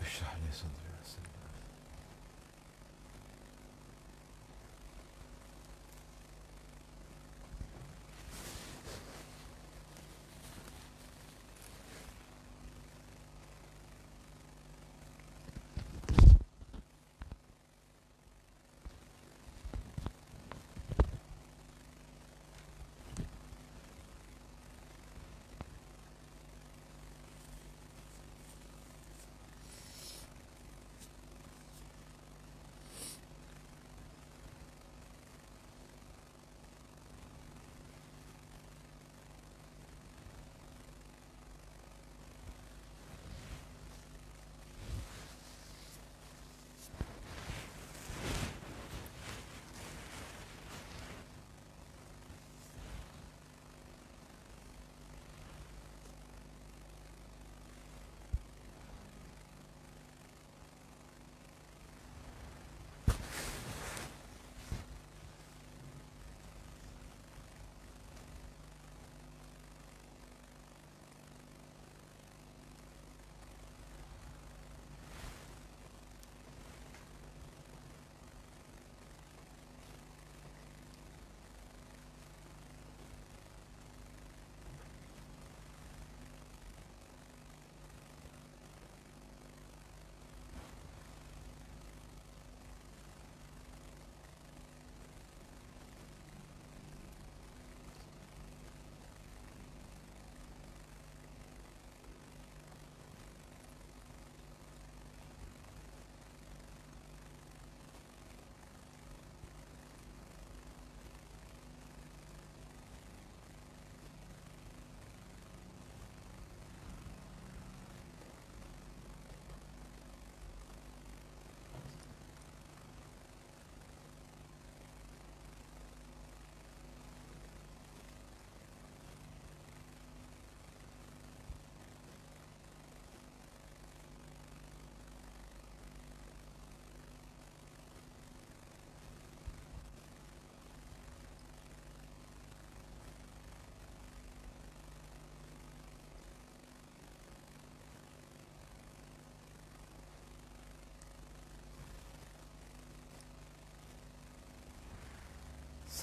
Büşra ile sanırım.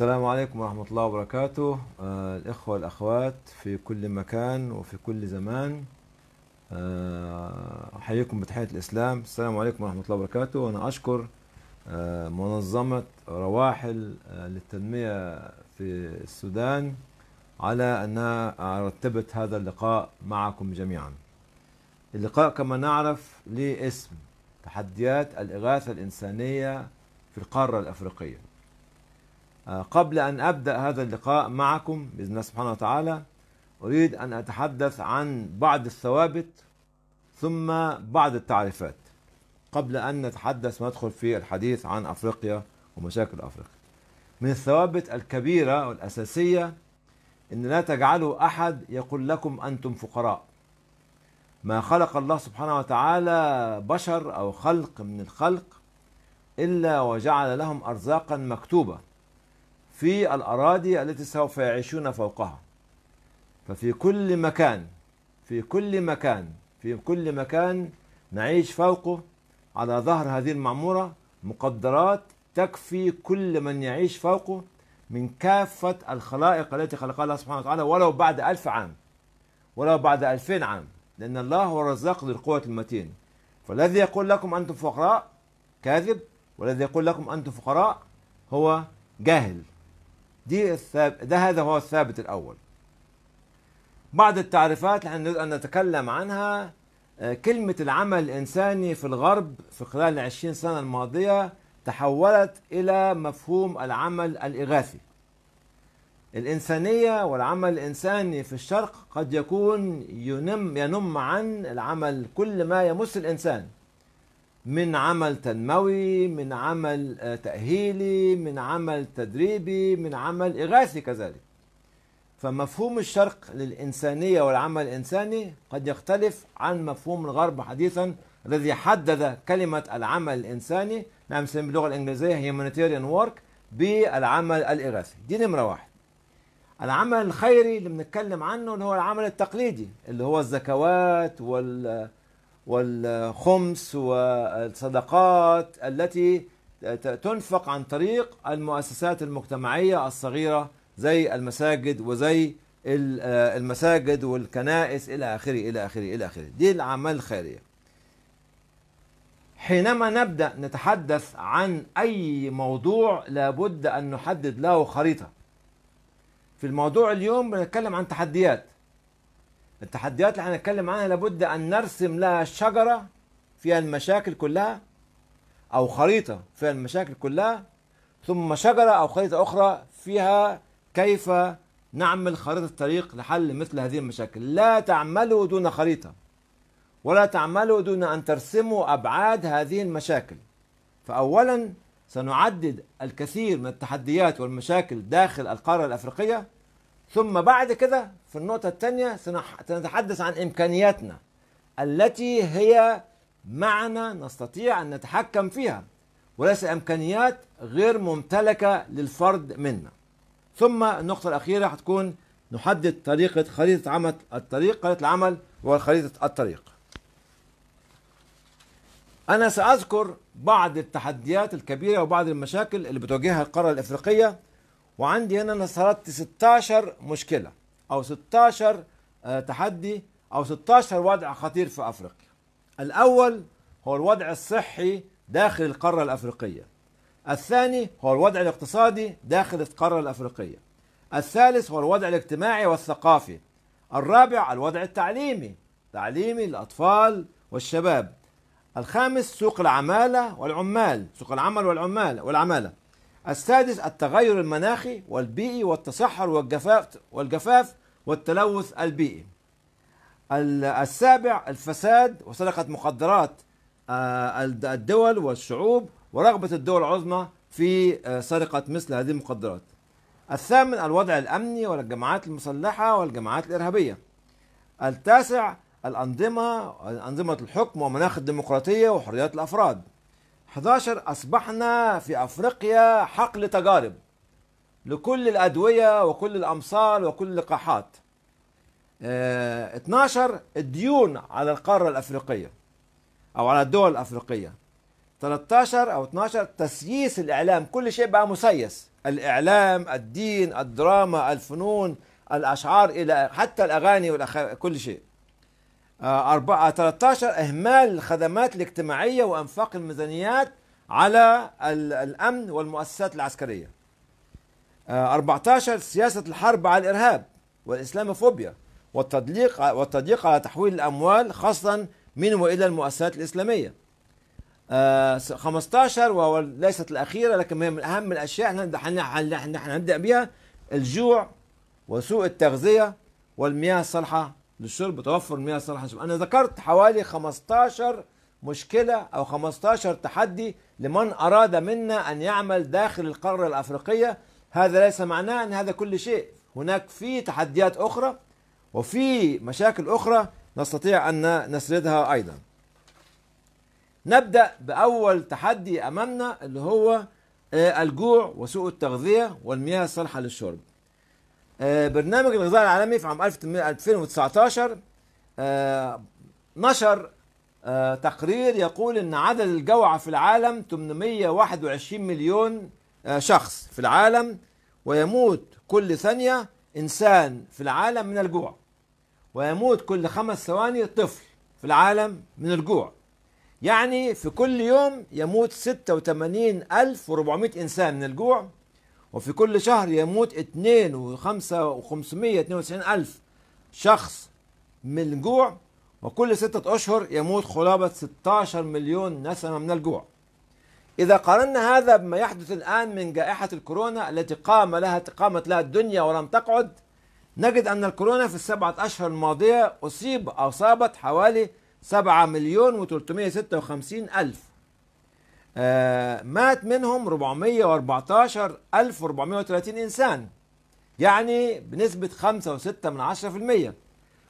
السلام عليكم ورحمة الله وبركاته آه الإخوة والأخوات في كل مكان وفي كل زمان آه، أحييكم بتحية الإسلام السلام عليكم ورحمة الله وبركاته وأنا أشكر آه منظمة رواحل آه، للتنمية في السودان على أنها رتبت هذا اللقاء معكم جميعا اللقاء كما نعرف ليه اسم تحديات الإغاثة الإنسانية في القارة الأفريقية آه، قبل أن أبدأ هذا اللقاء معكم بإذن الله سبحانه وتعالى أريد أن أتحدث عن بعض الثوابت ثم بعض التعريفات قبل أن نتحدث وندخل في الحديث عن أفريقيا ومشاكل أفريقيا من الثوابت الكبيرة والأساسية أن لا تجعلوا أحد يقول لكم أنتم فقراء ما خلق الله سبحانه وتعالى بشر أو خلق من الخلق إلا وجعل لهم أرزاقا مكتوبة في الأراضي التي سوف يعيشون فوقها ففي كل مكان في كل مكان في كل مكان نعيش فوقه على ظهر هذه المعمورة مقدرات تكفي كل من يعيش فوقه من كافة الخلائق التي خلقها الله سبحانه وتعالى ولو بعد ألف عام ولو بعد ألفين عام لأن الله هو الرزاق ذو القوة المتين فالذي يقول لكم أنتم فقراء كاذب والذي يقول لكم أنتم فقراء هو جاهل دي الثابت ده هذا هو الثابت الأول بعض التعريفات نحن نريد أن نتكلم عنها آه، كلمة العمل الإنساني في الغرب في خلال العشرين سنة الماضية تحولت إلى مفهوم العمل الإغاثي الإنسانية والعمل الإنساني في الشرق قد يكون ينم, ينم عن العمل كل ما يمس الإنسان من عمل تنموي من عمل آه، تأهيلي من عمل تدريبي من عمل إغاثي كذلك فمفهوم الشرق للإنسانية والعمل الإنساني قد يختلف عن مفهوم الغرب حديثا الذي حدد كلمة العمل الإنساني نعم باللغة الإنجليزية humanitarian work بالعمل الإغاثي دي نمرة واحد العمل الخيري اللي بنتكلم عنه اللي هو العمل التقليدي اللي هو الزكوات وال والخمس والصدقات التي تنفق عن طريق المؤسسات المجتمعيه الصغيره زي المساجد وزي المساجد والكنائس الى اخره الى اخره الى اخره دي الاعمال الخيريه حينما نبدا نتحدث عن اي موضوع لابد ان نحدد له خريطه في الموضوع اليوم بنتكلم عن تحديات التحديات اللي هنتكلم عنها لابد أن نرسم لها شجرة فيها المشاكل كلها أو خريطة فيها المشاكل كلها ثم شجرة أو خريطة أخرى فيها كيف نعمل خريطة طريق لحل مثل هذه المشاكل لا تعملوا دون خريطة ولا تعملوا دون أن ترسموا أبعاد هذه المشاكل فأولا سنعدد الكثير من التحديات والمشاكل داخل القارة الأفريقية ثم بعد كده في النقطة الثانية سنتحدث عن إمكانياتنا التي هي معنى نستطيع أن نتحكم فيها وليس إمكانيات غير ممتلكة للفرد منا ثم النقطة الأخيرة هتكون نحدد طريقة خريطة عمل الطريق خريطة العمل وخريطة الطريق أنا سأذكر بعض التحديات الكبيرة وبعض المشاكل اللي بتواجهها القارة الأفريقية وعندي هنا انا سردت 16 مشكله او 16 آه، تحدي او 16 وضع خطير في افريقيا الاول هو الوضع الصحي داخل القاره الافريقيه الثاني هو الوضع الاقتصادي داخل القاره الافريقيه الثالث هو الوضع الاجتماعي والثقافي الرابع الوضع التعليمي تعليمي للاطفال والشباب الخامس سوق العماله والعمال سوق العمل والعمال والعماله السادس التغير المناخي والبيئي والتصحر والجفاف والجفاف والتلوث البيئي السابع الفساد وسرقة مقدرات آه، الدول والشعوب ورغبة الدول العظمى في آه، سرقة مثل هذه المقدرات الثامن الوضع الأمني والجماعات المسلحة والجماعات الإرهابية التاسع الأنظمة أنظمة الحكم ومناخ الديمقراطية وحريات الأفراد 11 أصبحنا في أفريقيا حقل تجارب لكل الأدوية وكل الأمصال وكل اللقاحات 12 آه، الديون على القارة الأفريقية أو على الدول الأفريقية 13 أو 12 تسييس الإعلام كل شيء بقى مسيس الإعلام الدين الدراما الفنون الأشعار إلى حتى الأغاني كل شيء آه، أربعة 13 إهمال الخدمات الاجتماعية وإنفاق الميزانيات على الأمن والمؤسسات العسكرية 14 آه، سياسة الحرب على الإرهاب والإسلاموفوبيا والتضييق والتضييق على تحويل الأموال خاصة من وإلى المؤسسات الإسلامية 15 آه، وهو ليست الأخيرة لكن هي من أهم الأشياء نحن نبدأ بها الجوع وسوء التغذية والمياه الصالحة للشرب توفر المياه الصالحه للشرب انا ذكرت حوالي 15 مشكله او 15 تحدي لمن اراد منا ان يعمل داخل القاره الافريقيه هذا ليس معناه ان هذا كل شيء هناك في تحديات اخرى وفي مشاكل اخرى نستطيع ان نسردها ايضا نبدا باول تحدي امامنا اللي هو آه، الجوع وسوء التغذيه والمياه الصالحه للشرب آه، برنامج الغذاء العالمي في عام 2019 آه، نشر آه، تقرير يقول ان عدد الجوعى في العالم 821 مليون شخص في العالم ويموت كل ثانية إنسان في العالم من الجوع ويموت كل خمس ثواني طفل في العالم من الجوع يعني في كل يوم يموت 86,400 إنسان من الجوع وفي كل شهر يموت 2 و592 ألف شخص من الجوع وكل ستة أشهر يموت قرابة 16 مليون نسمة من الجوع إذا قارنا هذا بما يحدث الآن من جائحة الكورونا التي قام لها قامت لها الدنيا ولم تقعد نجد أن الكورونا في السبعة أشهر الماضية أصيب أو صابت حوالي 7 مليون و356 ألف آه، مات منهم 414 1430 إنسان يعني بنسبة 5 و6 من 10%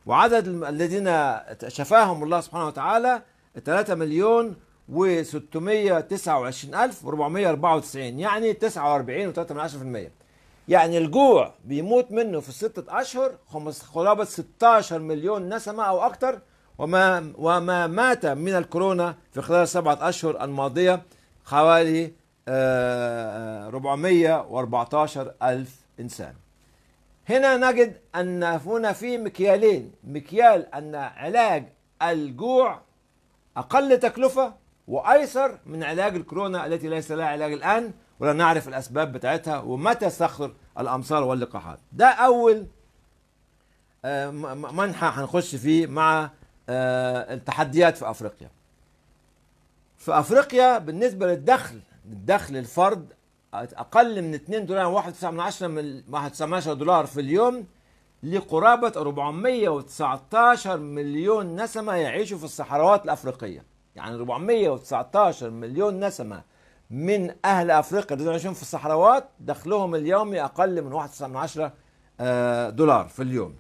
وعدد الذين شفاهم الله سبحانه وتعالى 3 مليون و 629 494 يعني 49 و3 من 10% يعني الجوع بيموت منه في الستة أشهر قرابة 16 مليون نسمة أو أكثر وما وما مات من الكورونا في خلال السبعة أشهر الماضية حوالي 414 آه، آه، ألف إنسان هنا نجد أن هنا في مكيالين مكيال أن علاج الجوع أقل تكلفة وأيسر من علاج الكورونا التي ليس لها علاج الآن ولا نعرف الأسباب بتاعتها ومتى سخر الأمصار واللقاحات ده أول آه، منحى هنخش فيه مع التحديات في أفريقيا في افريقيا بالنسبه للدخل الدخل الفرد اقل من 2 دولار 1.9 يعني من من 1.19 دولار في اليوم لقرابه 419 مليون نسمه يعيشوا في الصحراوات الافريقيه يعني 419 مليون نسمه من اهل افريقيا اللي عايشين في الصحراوات دخلهم اليومي اقل من 1.9 آه، دولار في اليوم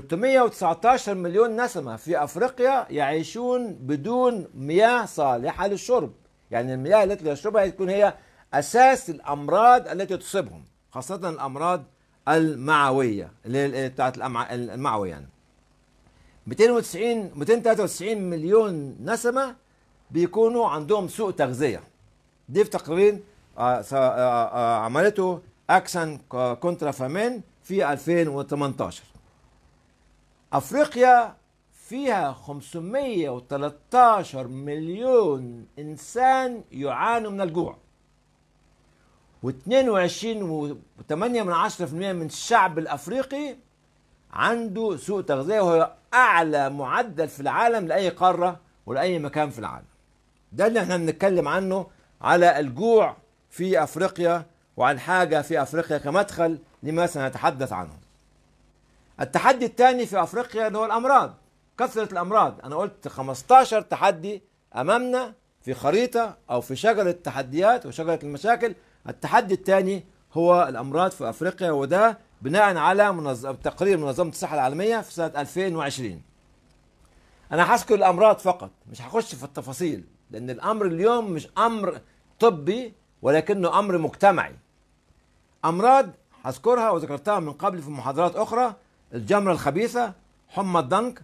319 مليون نسمة في أفريقيا يعيشون بدون مياه صالحة للشرب يعني المياه التي يشربها تكون هي أساس الأمراض التي تصيبهم خاصة الأمراض المعوية اللي بتاعت المعوية يعني 290 293 مليون نسمة بيكونوا عندهم سوء تغذية دي في تقرير آه، آه، آه، عملته أكسن كونترا فامين في 2018 أفريقيا فيها 513 مليون إنسان يعانوا من الجوع و22.8 من من الشعب الأفريقي عنده سوء تغذية وهو أعلى معدل في العالم لأي قارة ولأي مكان في العالم ده اللي احنا بنتكلم عنه على الجوع في أفريقيا وعن حاجة في أفريقيا كمدخل لما سنتحدث عنه التحدي الثاني في افريقيا اللي هو الامراض كثره الامراض انا قلت 15 تحدي امامنا في خريطه او في شجره التحديات وشجره المشاكل التحدي الثاني هو الامراض في افريقيا وده بناء على منظم تقرير منظمه الصحه العالميه في سنه 2020 انا هذكر الامراض فقط مش هخش في التفاصيل لان الامر اليوم مش امر طبي ولكنه امر مجتمعي امراض هذكرها وذكرتها من قبل في محاضرات اخرى الجمرة الخبيثة حمى الدنك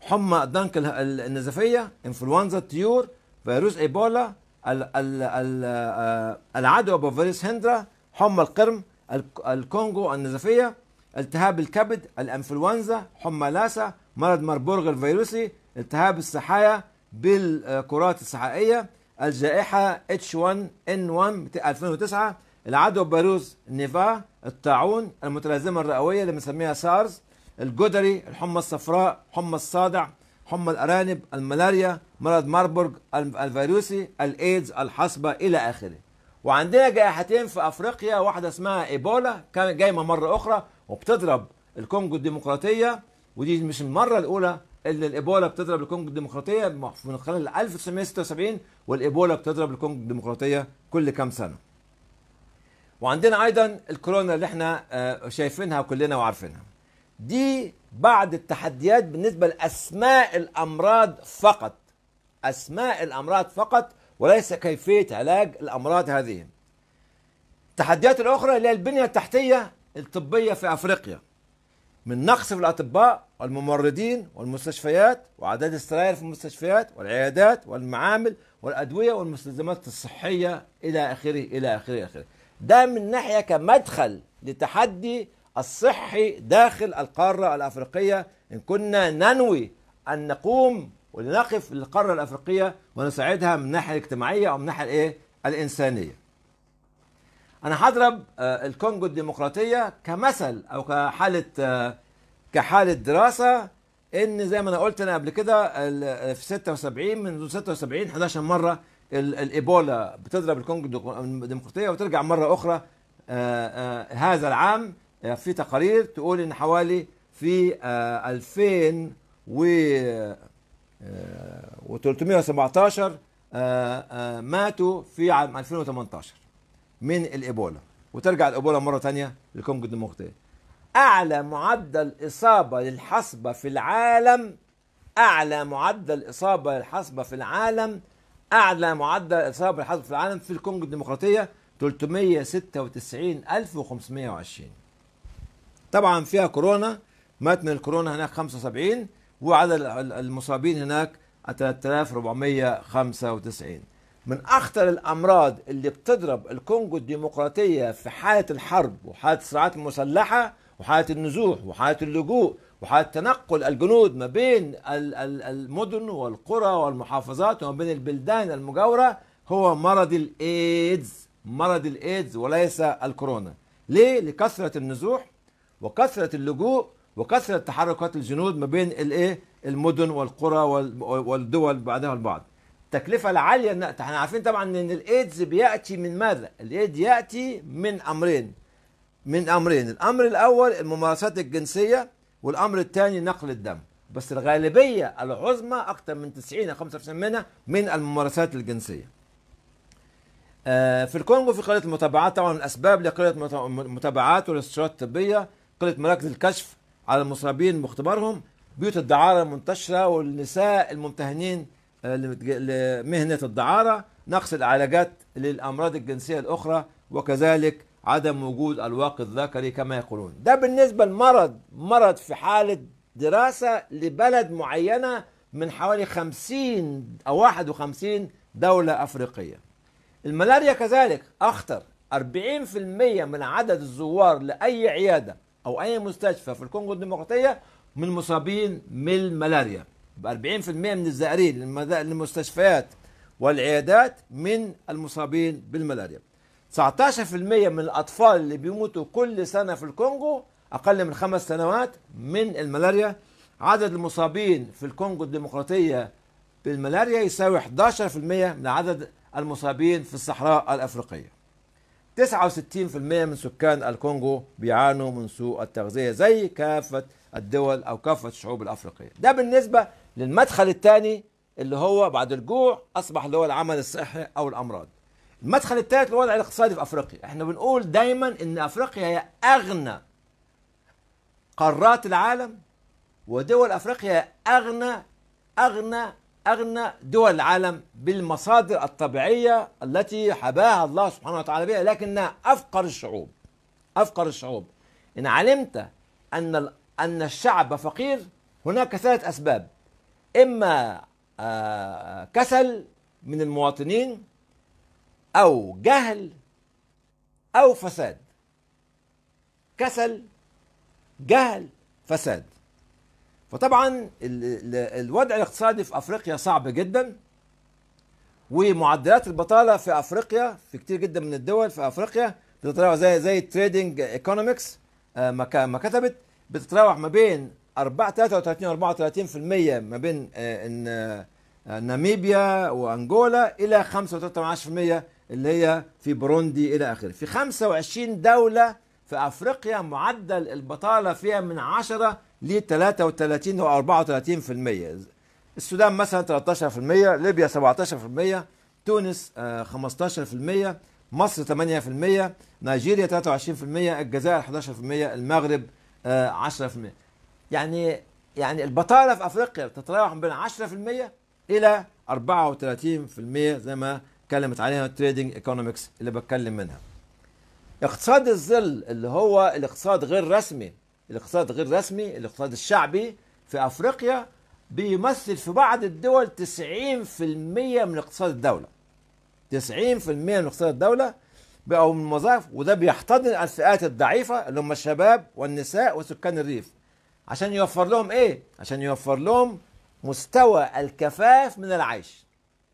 حمى الدنك النزفية انفلونزا الطيور فيروس ايبولا آه، العدوى بفيروس هندرا حمى القرم الكونغو النزفية التهاب الكبد الانفلونزا حمى لاسا مرض مربورغ الفيروسي التهاب السحايا بالكرات السحائية الجائحة H1N1 2009 العدوى بفيروس نيفا الطاعون المتلازمة الرئوية اللي بنسميها سارز الجدري الحمى الصفراء حمى الصادع حمى الارانب الملاريا مرض ماربورغ الفيروسي الايدز الحصبه الى اخره وعندنا جائحتين في افريقيا واحده اسمها ايبولا كانت جايه مره اخرى وبتضرب الكونجو الديمقراطيه ودي مش المره الاولى اللي الايبولا بتضرب الكونجو الديمقراطيه من خلال 1976 والايبولا بتضرب الكونجو الديمقراطيه كل كام سنه. وعندنا ايضا الكورونا اللي احنا آه، شايفينها كلنا وعارفينها. دي بعض التحديات بالنسبة لأسماء الأمراض فقط أسماء الأمراض فقط وليس كيفية علاج الأمراض هذه التحديات الأخرى اللي هي البنية التحتية الطبية في أفريقيا من نقص في الأطباء والممرضين والمستشفيات وأعداد السراير في المستشفيات والعيادات والمعامل والأدوية والمستلزمات الصحية إلى آخره إلى آخره إلى آخره ده من ناحية كمدخل لتحدي الصحي داخل القارة الأفريقية إن كنا ننوي أن نقوم ولنقف للقارة الأفريقية ونساعدها من الناحية الاجتماعية أو من الناحية الإيه؟ الإنسانية. أنا هضرب آه، الكونغو الديمقراطية كمثل أو كحالة آه، كحالة دراسة إن زي ما أنا قلت أنا قبل كده آه، في 76 منذ 76 11 مرة الإيبولا بتضرب الكونغو الديمقراطية وترجع مرة أخرى هذا العام آه، في تقارير تقول ان حوالي في 2000 آه، و 317 آه، ماتوا في عام 2018 من الايبولا وترجع الايبولا مرة ثانيه للكونغو الديمقراطية أعلى معدل إصابة للحصبة في العالم أعلى معدل إصابة للحصبة في العالم أعلى معدل إصابة للحصبة في العالم في الكونغو الديمقراطية 396520 طبعا فيها كورونا مات من الكورونا هناك 75 وعدد المصابين هناك 3495 من أخطر الأمراض اللي بتضرب الكونغو الديمقراطية في حالة الحرب وحالة الصراعات المسلحة وحالة النزوح وحالة اللجوء وحالة تنقل الجنود ما بين المدن والقرى والمحافظات وما بين البلدان المجاورة هو مرض الإيدز مرض الإيدز وليس الكورونا ليه؟ لكثرة النزوح وكثره اللجوء وكثره تحركات الجنود ما بين الايه المدن والقرى والدول بعضها البعض التكلفة العالية احنا عارفين طبعا ان الايدز بيأتي من ماذا الايدز يأتي من امرين من امرين الامر الاول الممارسات الجنسية والامر الثاني نقل الدم بس الغالبية العظمى اكثر من 90 او 95% منها من الممارسات الجنسية آه، في الكونغو في قلة المتابعات طبعا الاسباب لقلة المتابعات والاستشارات الطبية قله مراكز الكشف على المصابين باختبارهم بيوت الدعاره المنتشره والنساء الممتهنين آه، لمهنه الدعاره نقص العلاجات للامراض الجنسيه الاخرى وكذلك عدم وجود الواقي الذكري كما يقولون ده بالنسبه لمرض مرض في حاله دراسه لبلد معينه من حوالي 50 او 51 دوله افريقيه الملاريا كذلك اخطر 40% من عدد الزوار لاي عياده او اي مستشفى في الكونغو الديمقراطيه من مصابين من الملاريا 40% من الزائرين للمستشفيات والعيادات من المصابين بالملاريا 19% من الاطفال اللي بيموتوا كل سنه في الكونغو اقل من خمس سنوات من الملاريا عدد المصابين في الكونغو الديمقراطيه بالملاريا يساوي 11% من عدد المصابين في الصحراء الافريقيه 69% من سكان الكونغو بيعانوا من سوء التغذية زي كافة الدول أو كافة الشعوب الأفريقية ده بالنسبة للمدخل الثاني اللي هو بعد الجوع أصبح اللي هو العمل الصحي أو الأمراض المدخل الثالث الوضع الاقتصادي في أفريقيا احنا بنقول دايما إن أفريقيا هي أغنى قارات العالم ودول أفريقيا أغنى أغنى أغنى دول العالم بالمصادر الطبيعية التي حباها الله سبحانه وتعالى بها لكنها أفقر الشعوب أفقر الشعوب إن علمت أن أن الشعب فقير هناك ثلاث أسباب إما آه، كسل من المواطنين أو جهل أو فساد كسل جهل فساد فطبعا الوضع الاقتصادي في افريقيا صعب جدا ومعدلات البطاله في افريقيا في كتير جدا من الدول في افريقيا بتتراوح زي زي التريدنج ايكونومكس آه، ما كتبت بتتراوح ما بين 4 33 و34% ما بين آه، آه، ناميبيا وانجولا الى 5 اللي هي في بوروندي الى اخره في 25 دوله في افريقيا معدل البطاله فيها من 10 ل 33 و 34% السودان مثلا 13% ليبيا 17% تونس 15% آه، مصر 8% نيجيريا 23% الجزائر 11% المغرب 10% آه، يعني يعني البطاله في افريقيا تتراوح بين 10% الى 34% زي ما اتكلمت عليها التريدنج ايكونومكس اللي بتكلم منها اقتصاد الظل اللي هو الاقتصاد غير رسمي الاقتصاد غير رسمي الاقتصاد الشعبي في أفريقيا بيمثل في بعض الدول 90% من اقتصاد الدولة 90% من اقتصاد الدولة بقوا من الوظائف وده بيحتضن الفئات الضعيفة اللي هم الشباب والنساء وسكان الريف عشان يوفر لهم ايه؟ عشان يوفر لهم مستوى الكفاف من العيش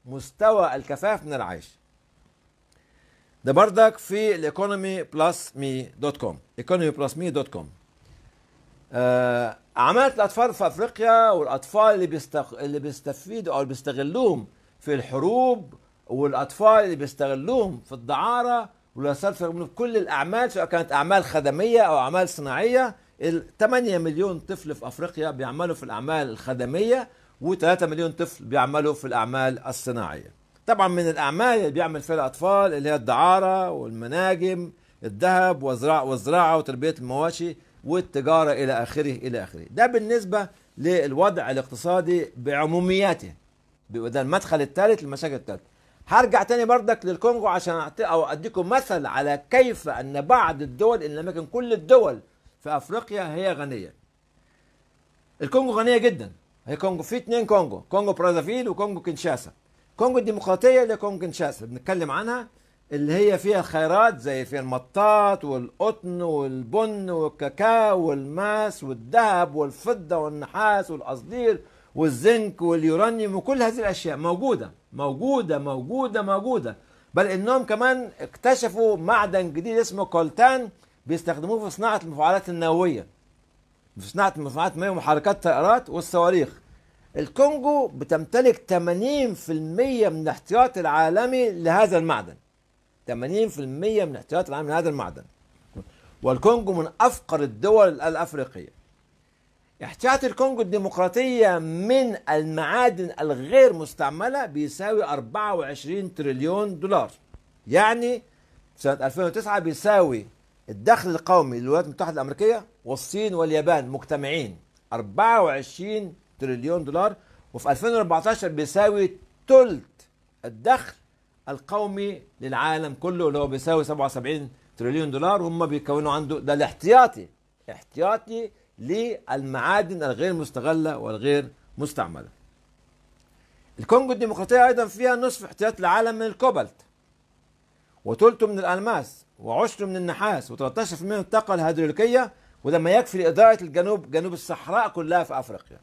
مستوى الكفاف من العيش ده بردك في الايكونومي بلس مي دوت كوم ايكونومي بلس مي دوت كوم آه، عماله الاطفال في افريقيا والاطفال اللي بيستق... اللي بيستفيدوا او بيستغلوهم في الحروب والاطفال اللي بيستغلوهم في الدعاره والوصلت من كل الاعمال سواء كانت اعمال خدميه او اعمال صناعيه 8 مليون طفل في افريقيا بيعملوا في الاعمال الخدميه و3 مليون طفل بيعملوا في الاعمال الصناعيه. طبعا من الاعمال اللي بيعمل فيها الاطفال اللي هي الدعاره والمناجم الذهب والزراعه وتربيه المواشي والتجاره الى اخره الى اخره ده بالنسبه للوضع الاقتصادي بعمومياته ده المدخل الثالث للمشاكل الثالثه هرجع تاني بردك للكونغو عشان أعطي او اديكم مثل على كيف ان بعض الدول ان لم يكن كل الدول في افريقيا هي غنيه الكونغو غنيه جدا هي كونغو في اتنين كونغو كونغو برازافيل وكونغو كينشاسا كونغو الديمقراطيه اللي كونغو كينشاسا بنتكلم عنها اللي هي فيها خيرات زي في المطاط والقطن والبن والكاكاو والماس والذهب والفضة والنحاس والقصدير والزنك واليورانيوم وكل هذه الأشياء موجودة موجودة موجودة موجودة بل إنهم كمان اكتشفوا معدن جديد اسمه كولتان بيستخدموه في صناعة المفاعلات النووية في صناعة المفاعلات النووية ومحركات الطائرات والصواريخ الكونجو بتمتلك 80% من الاحتياط العالمي لهذا المعدن 80% من احتياطات العالم لهذا المعدن والكونغو من أفقر الدول الأفريقية احتياط الكونغو الديمقراطية من المعادن الغير مستعملة بيساوي 24 تريليون دولار يعني سنة 2009 بيساوي الدخل القومي للولايات المتحدة الأمريكية والصين واليابان مجتمعين 24 تريليون دولار وفي 2014 بيساوي ثلث الدخل القومي للعالم كله اللي هو بيساوي 77 تريليون دولار وهم بيكونوا عنده ده الاحتياطي احتياطي للمعادن الغير مستغله والغير مستعمله. الكونغو الديمقراطيه ايضا فيها نصف احتياط العالم من الكوبالت وثلثه من الالماس وعشره من النحاس و13% من الطاقه الهيدروليكيه وده ما يكفي لاداره الجنوب جنوب الصحراء كلها في افريقيا.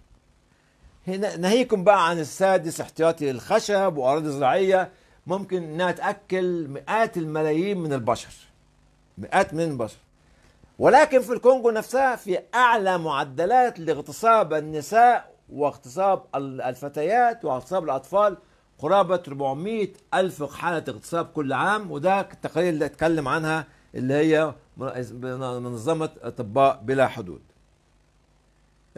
هنا ناهيكم بقى عن السادس احتياطي للخشب واراضي زراعيه ممكن انها تاكل مئات الملايين من البشر مئات من البشر ولكن في الكونغو نفسها في اعلى معدلات لاغتصاب النساء واغتصاب الفتيات واغتصاب الاطفال قرابه 400 الف حاله اغتصاب كل عام وده التقارير اللي اتكلم عنها اللي هي منظمه اطباء بلا حدود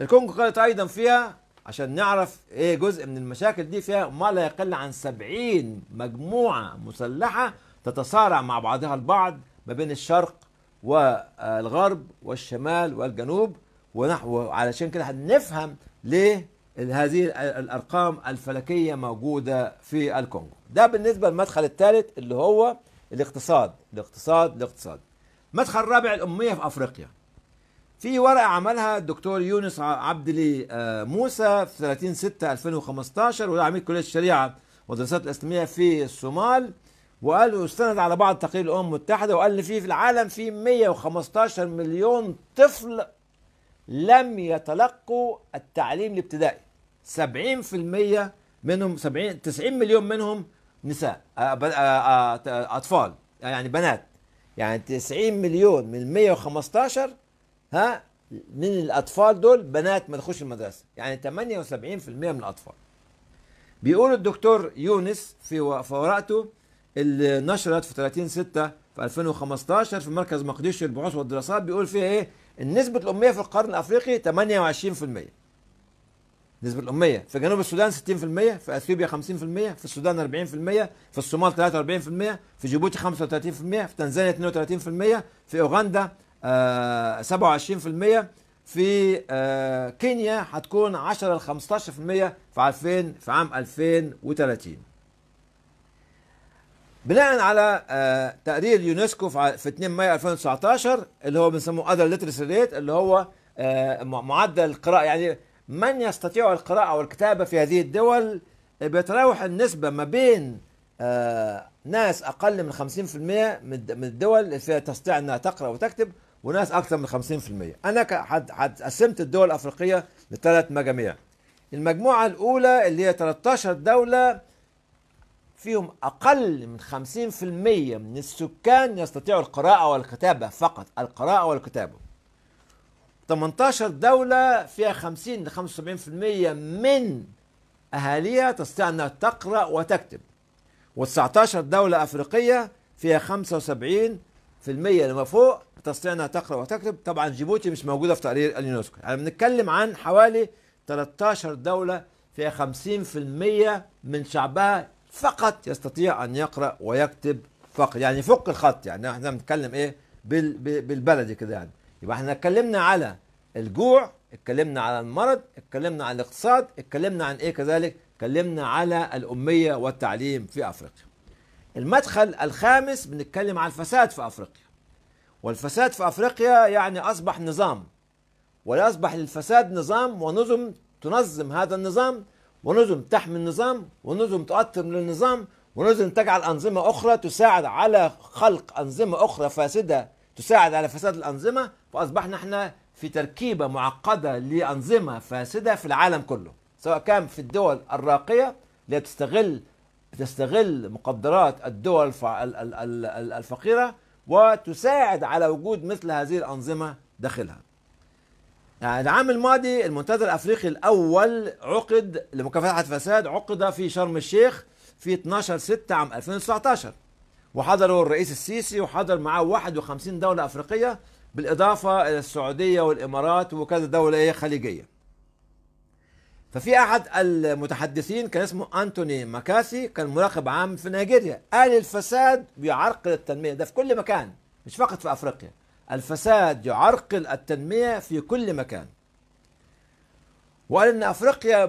الكونغو قالت ايضا فيها عشان نعرف ايه جزء من المشاكل دي فيها ما لا يقل عن 70 مجموعه مسلحه تتصارع مع بعضها البعض ما بين الشرق والغرب والشمال والجنوب ونحو علشان كده هنفهم ليه هذه الارقام الفلكيه موجوده في الكونغو ده بالنسبه للمدخل الثالث اللي هو الاقتصاد الاقتصاد الاقتصاد المدخل الرابع الاميه في افريقيا في ورقة عملها الدكتور يونس عبدلي آه، موسى في 30 6 2015 وهو عميد كلية الشريعة والدراسات الإسلامية في الصومال وقال استند على بعض تقارير الأمم المتحدة وقال إن في في العالم في 115 مليون طفل لم يتلقوا التعليم الابتدائي 70% منهم 70 90 مليون منهم نساء آه، آه، أطفال يعني بنات يعني 90 مليون من 115 من الاطفال دول بنات ما تخش المدرسه يعني 78% من الاطفال بيقول الدكتور يونس في ورقته اللي نشرت في 30 6 في 2015 في مركز مقديش للبحوث والدراسات بيقول فيها ايه النسبة الأمية في القرن الأفريقي 28% نسبة الأمية في جنوب السودان 60% في أثيوبيا 50% في السودان 40% في الصومال 43% في جيبوتي 35% في تنزانيا 32% في أوغندا 27% آه، في آه، كينيا هتكون 10 ل 15% في 2000 في عام 2030 بناء على آه، تقرير يونسكو في 2 مايو 2019 اللي هو بنسموه other literacy ريت اللي هو معدل القراءة يعني من يستطيع القراءة والكتابة في هذه الدول بيتراوح النسبة ما بين ناس أقل من 50% من الدول اللي فيها تستطيع أنها تقرأ وتكتب وناس اكثر من 50% انا قسمت الدول الافريقيه لثلاث مجاميع المجموعه الاولى اللي هي 13 دوله فيهم اقل من 50% من السكان يستطيعوا القراءه والكتابه فقط القراءه والكتابه 18 دوله فيها 50 ل 75% من اهاليها تستطيع انها تقرا وتكتب و19 دوله افريقيه فيها 75% لما فوق تستطيعنا تقرأ وتكتب طبعا جيبوتي مش موجودة في تقرير اليونسكو يعني بنتكلم عن حوالي 13 دولة فيها 50% من شعبها فقط يستطيع أن يقرأ ويكتب فقط يعني فك الخط يعني احنا بنتكلم ايه بالبلدي كده يعني يبقى احنا اتكلمنا على الجوع اتكلمنا على المرض اتكلمنا عن الاقتصاد اتكلمنا عن ايه كذلك اتكلمنا على الأمية والتعليم في أفريقيا المدخل الخامس بنتكلم عن الفساد في أفريقيا والفساد في افريقيا يعني اصبح نظام ويصبح للفساد نظام ونظم تنظم هذا النظام ونظم تحمي النظام ونظم تؤثر للنظام ونظم تجعل أنظمة أخرى تساعد على خلق أنظمة أخرى فاسدة تساعد على فساد الأنظمة فأصبحنا احنا في تركيبة معقدة لأنظمة فاسدة في العالم كله سواء كان في الدول الراقية اللي بتستغل بتستغل مقدرات الدول الفقيرة وتساعد على وجود مثل هذه الأنظمة داخلها يعني العام الماضي المنتدى الأفريقي الأول عقد لمكافحة الفساد عقد في شرم الشيخ في 12 6 عام 2019 وحضره الرئيس السيسي وحضر معاه 51 دولة أفريقية بالإضافة إلى السعودية والإمارات وكذا دولة خليجية ففي احد المتحدثين كان اسمه انتوني ماكاسي كان مراقب عام في نيجيريا قال الفساد بيعرقل التنميه ده في كل مكان مش فقط في افريقيا الفساد يعرقل التنميه في كل مكان وقال ان افريقيا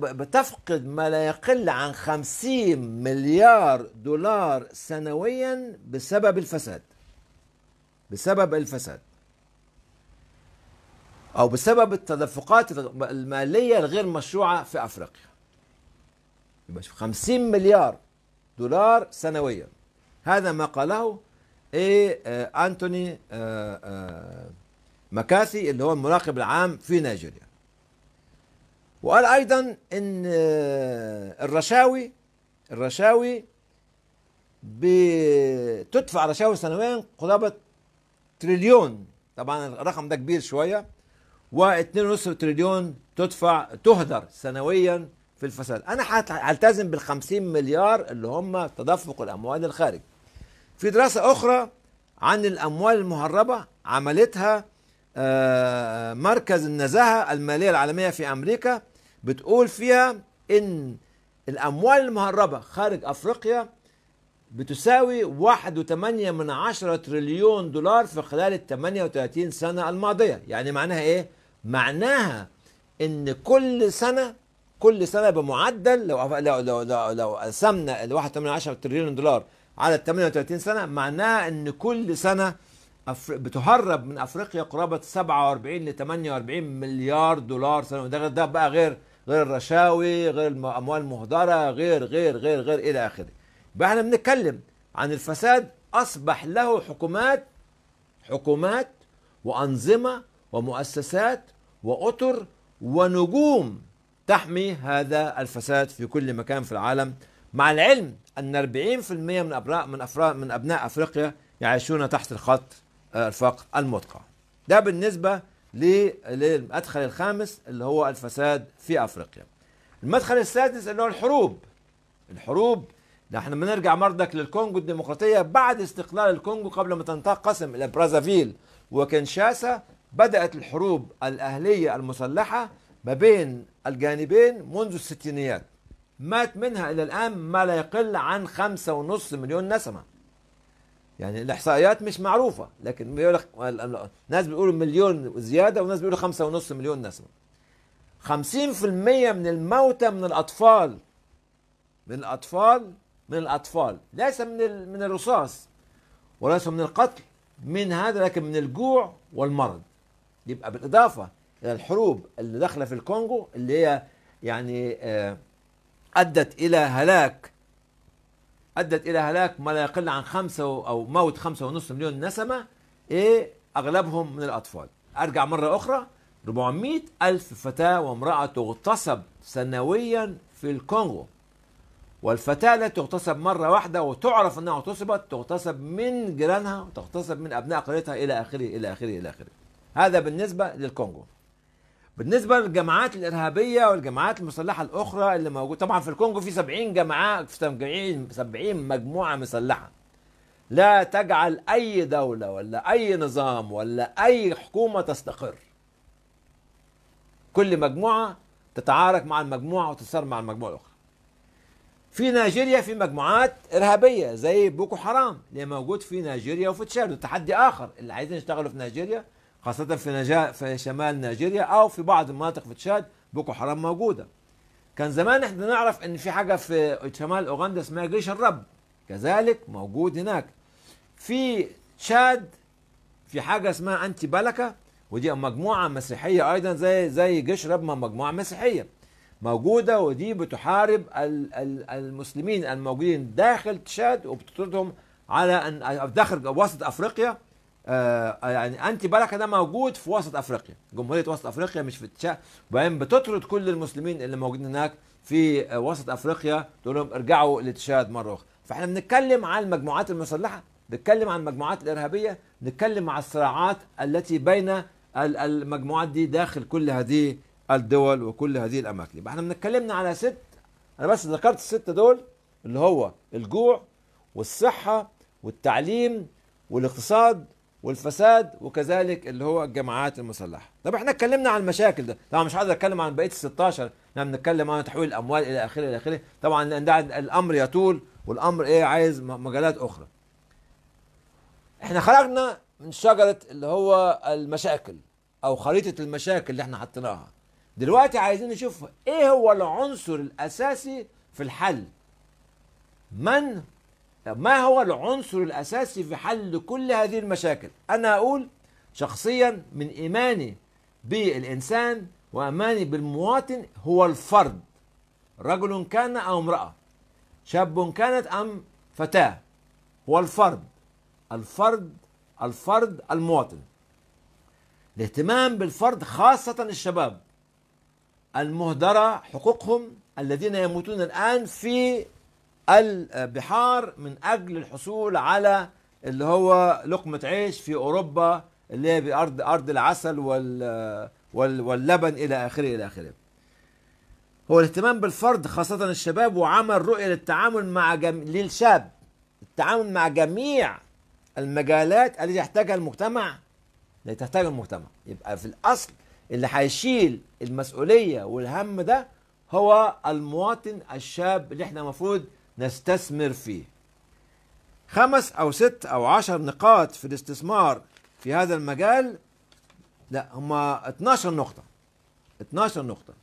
بتفقد ما لا يقل عن 50 مليار دولار سنويا بسبب الفساد بسبب الفساد أو بسبب التدفقات المالية الغير مشروعة في أفريقيا يبقى 50 مليار دولار سنويا هذا ما قاله إيه آه، أنتوني آه، آه، مكاسي مكاثي اللي هو المراقب العام في نيجيريا وقال أيضا أن الرشاوي الرشاوي بتدفع رشاوي سنويا قرابة تريليون طبعا الرقم ده كبير شوية و2.5 تريليون تدفع تهدر سنويا في الفساد انا هلتزم بال50 مليار اللي هم تدفق الاموال الخارج في دراسه اخرى عن الاموال المهربه عملتها آه، مركز النزاهه الماليه العالميه في امريكا بتقول فيها ان الاموال المهربه خارج افريقيا بتساوي 1.8 من 10 تريليون دولار في خلال ال 38 سنه الماضيه يعني معناها ايه معناها ان كل سنه كل سنه بمعدل لو لو لو لو, لو قسمنا ال 1.8 تريليون دولار على 38 سنه معناها ان كل سنه بتهرب من افريقيا قرابه 47 ل 48 مليار دولار سنه ده ده بقى غير غير الرشاوي غير الاموال المهدره غير غير غير غير الى اخره يبقى احنا بنتكلم عن الفساد اصبح له حكومات حكومات وانظمه ومؤسسات وأطر ونجوم تحمي هذا الفساد في كل مكان في العالم مع العلم أن 40% من أبناء من أفراد من أبناء أفريقيا يعيشون تحت الخط آه، الفقر المدقع ده بالنسبة للمدخل الخامس اللي هو الفساد في أفريقيا المدخل السادس اللي هو الحروب الحروب ده احنا بنرجع مردك للكونجو الديمقراطية بعد استقلال الكونجو قبل ما تنتقسم إلى برازافيل وكنشاسا بدأت الحروب الأهلية المسلحة ما بين الجانبين منذ الستينيات مات منها إلى الآن ما لا يقل عن خمسة ونص مليون نسمة يعني الإحصائيات مش معروفة لكن بيقول لك ناس بيقولوا مليون زيادة وناس بيقولوا خمسة ونص مليون نسمة خمسين في المية من الموتى من الأطفال من الأطفال من الأطفال ليس من من الرصاص وليس من القتل من هذا لكن من الجوع والمرض يبقى بالاضافه الى الحروب اللي داخله في الكونغو اللي هي يعني آه، ادت الى هلاك ادت الى هلاك ما لا يقل عن خمسه او موت خمسه ونص مليون نسمه ايه اغلبهم من الاطفال ارجع مره اخرى 400 الف فتاه وامراه تغتصب سنويا في الكونغو والفتاة لا تغتصب مرة واحدة وتعرف أنها اغتصبت تغتصب من جيرانها وتغتصب من أبناء قريتها إلى آخره إلى آخره إلى آخره هذا بالنسبة للكونغو بالنسبة للجماعات الإرهابية والجماعات المسلحة الأخرى اللي موجودة طبعا في الكونغو في 70 جماعة في 70 70 مجموعة مسلحة لا تجعل أي دولة ولا أي نظام ولا أي حكومة تستقر كل مجموعة تتعارك مع المجموعة وتتصارع مع المجموعة الأخرى في نيجيريا في مجموعات إرهابية زي بوكو حرام اللي موجود في نيجيريا وفي تشاد تحدي آخر اللي عايزين يشتغلوا في نيجيريا خاصة في, نجا في شمال نيجيريا أو في بعض المناطق في تشاد بوكو حرام موجودة كان زمان احنا نعرف ان في حاجة في شمال أوغندا اسمها جيش الرب كذلك موجود هناك في تشاد في حاجة اسمها أنتي بلكة ودي مجموعة مسيحية أيضا زي زي جيش رب مجموعة مسيحية موجودة ودي بتحارب المسلمين الموجودين داخل تشاد وبتطردهم على أن داخل وسط أفريقيا آه، يعني انتي بركه ده موجود في وسط افريقيا جمهوريه وسط افريقيا مش في تشاد وبعدين بتطرد كل المسلمين اللي موجودين هناك في آه، وسط افريقيا تقول لهم ارجعوا لتشاد مره اخرى فاحنا بنتكلم عن المجموعات المسلحه بنتكلم عن المجموعات الارهابيه نتكلم عن الصراعات التي بين المجموعات دي داخل كل هذه الدول وكل هذه الاماكن يبقى احنا بنتكلمنا على ست انا بس ذكرت الست دول اللي هو الجوع والصحه والتعليم والاقتصاد والفساد وكذلك اللي هو الجماعات المسلحه طب احنا اتكلمنا عن المشاكل ده طبعا مش هقدر اتكلم عن بقيه ال 16 احنا بنتكلم عن تحويل الاموال الى اخره الى اخره طبعا لان ده الامر يطول والامر ايه عايز مجالات اخرى احنا خرجنا من شجره اللي هو المشاكل او خريطه المشاكل اللي احنا حطيناها دلوقتي عايزين نشوف ايه هو العنصر الاساسي في الحل من ما هو العنصر الأساسي في حل كل هذه المشاكل أنا أقول شخصيا من إيماني بالإنسان وإيماني بالمواطن هو الفرد رجل كان أو امرأة شاب كانت أم فتاة هو الفرد الفرد الفرد المواطن الاهتمام بالفرد خاصة الشباب المهدرة حقوقهم الذين يموتون الآن في البحار من أجل الحصول على اللي هو لقمة عيش في أوروبا اللي هي بأرض أرض العسل وال واللبن إلى آخره إلى آخره هو الاهتمام بالفرد خاصة الشباب وعمل رؤية للتعامل مع جم... للشاب التعامل مع جميع المجالات التي يحتاجها المجتمع التي تحتاجها المجتمع يبقى في الأصل اللي هيشيل المسؤولية والهم ده هو المواطن الشاب اللي احنا المفروض نستثمر فيه خمس أو ست أو عشر نقاط في الاستثمار في هذا المجال لا هما 12 نقطة 12 نقطة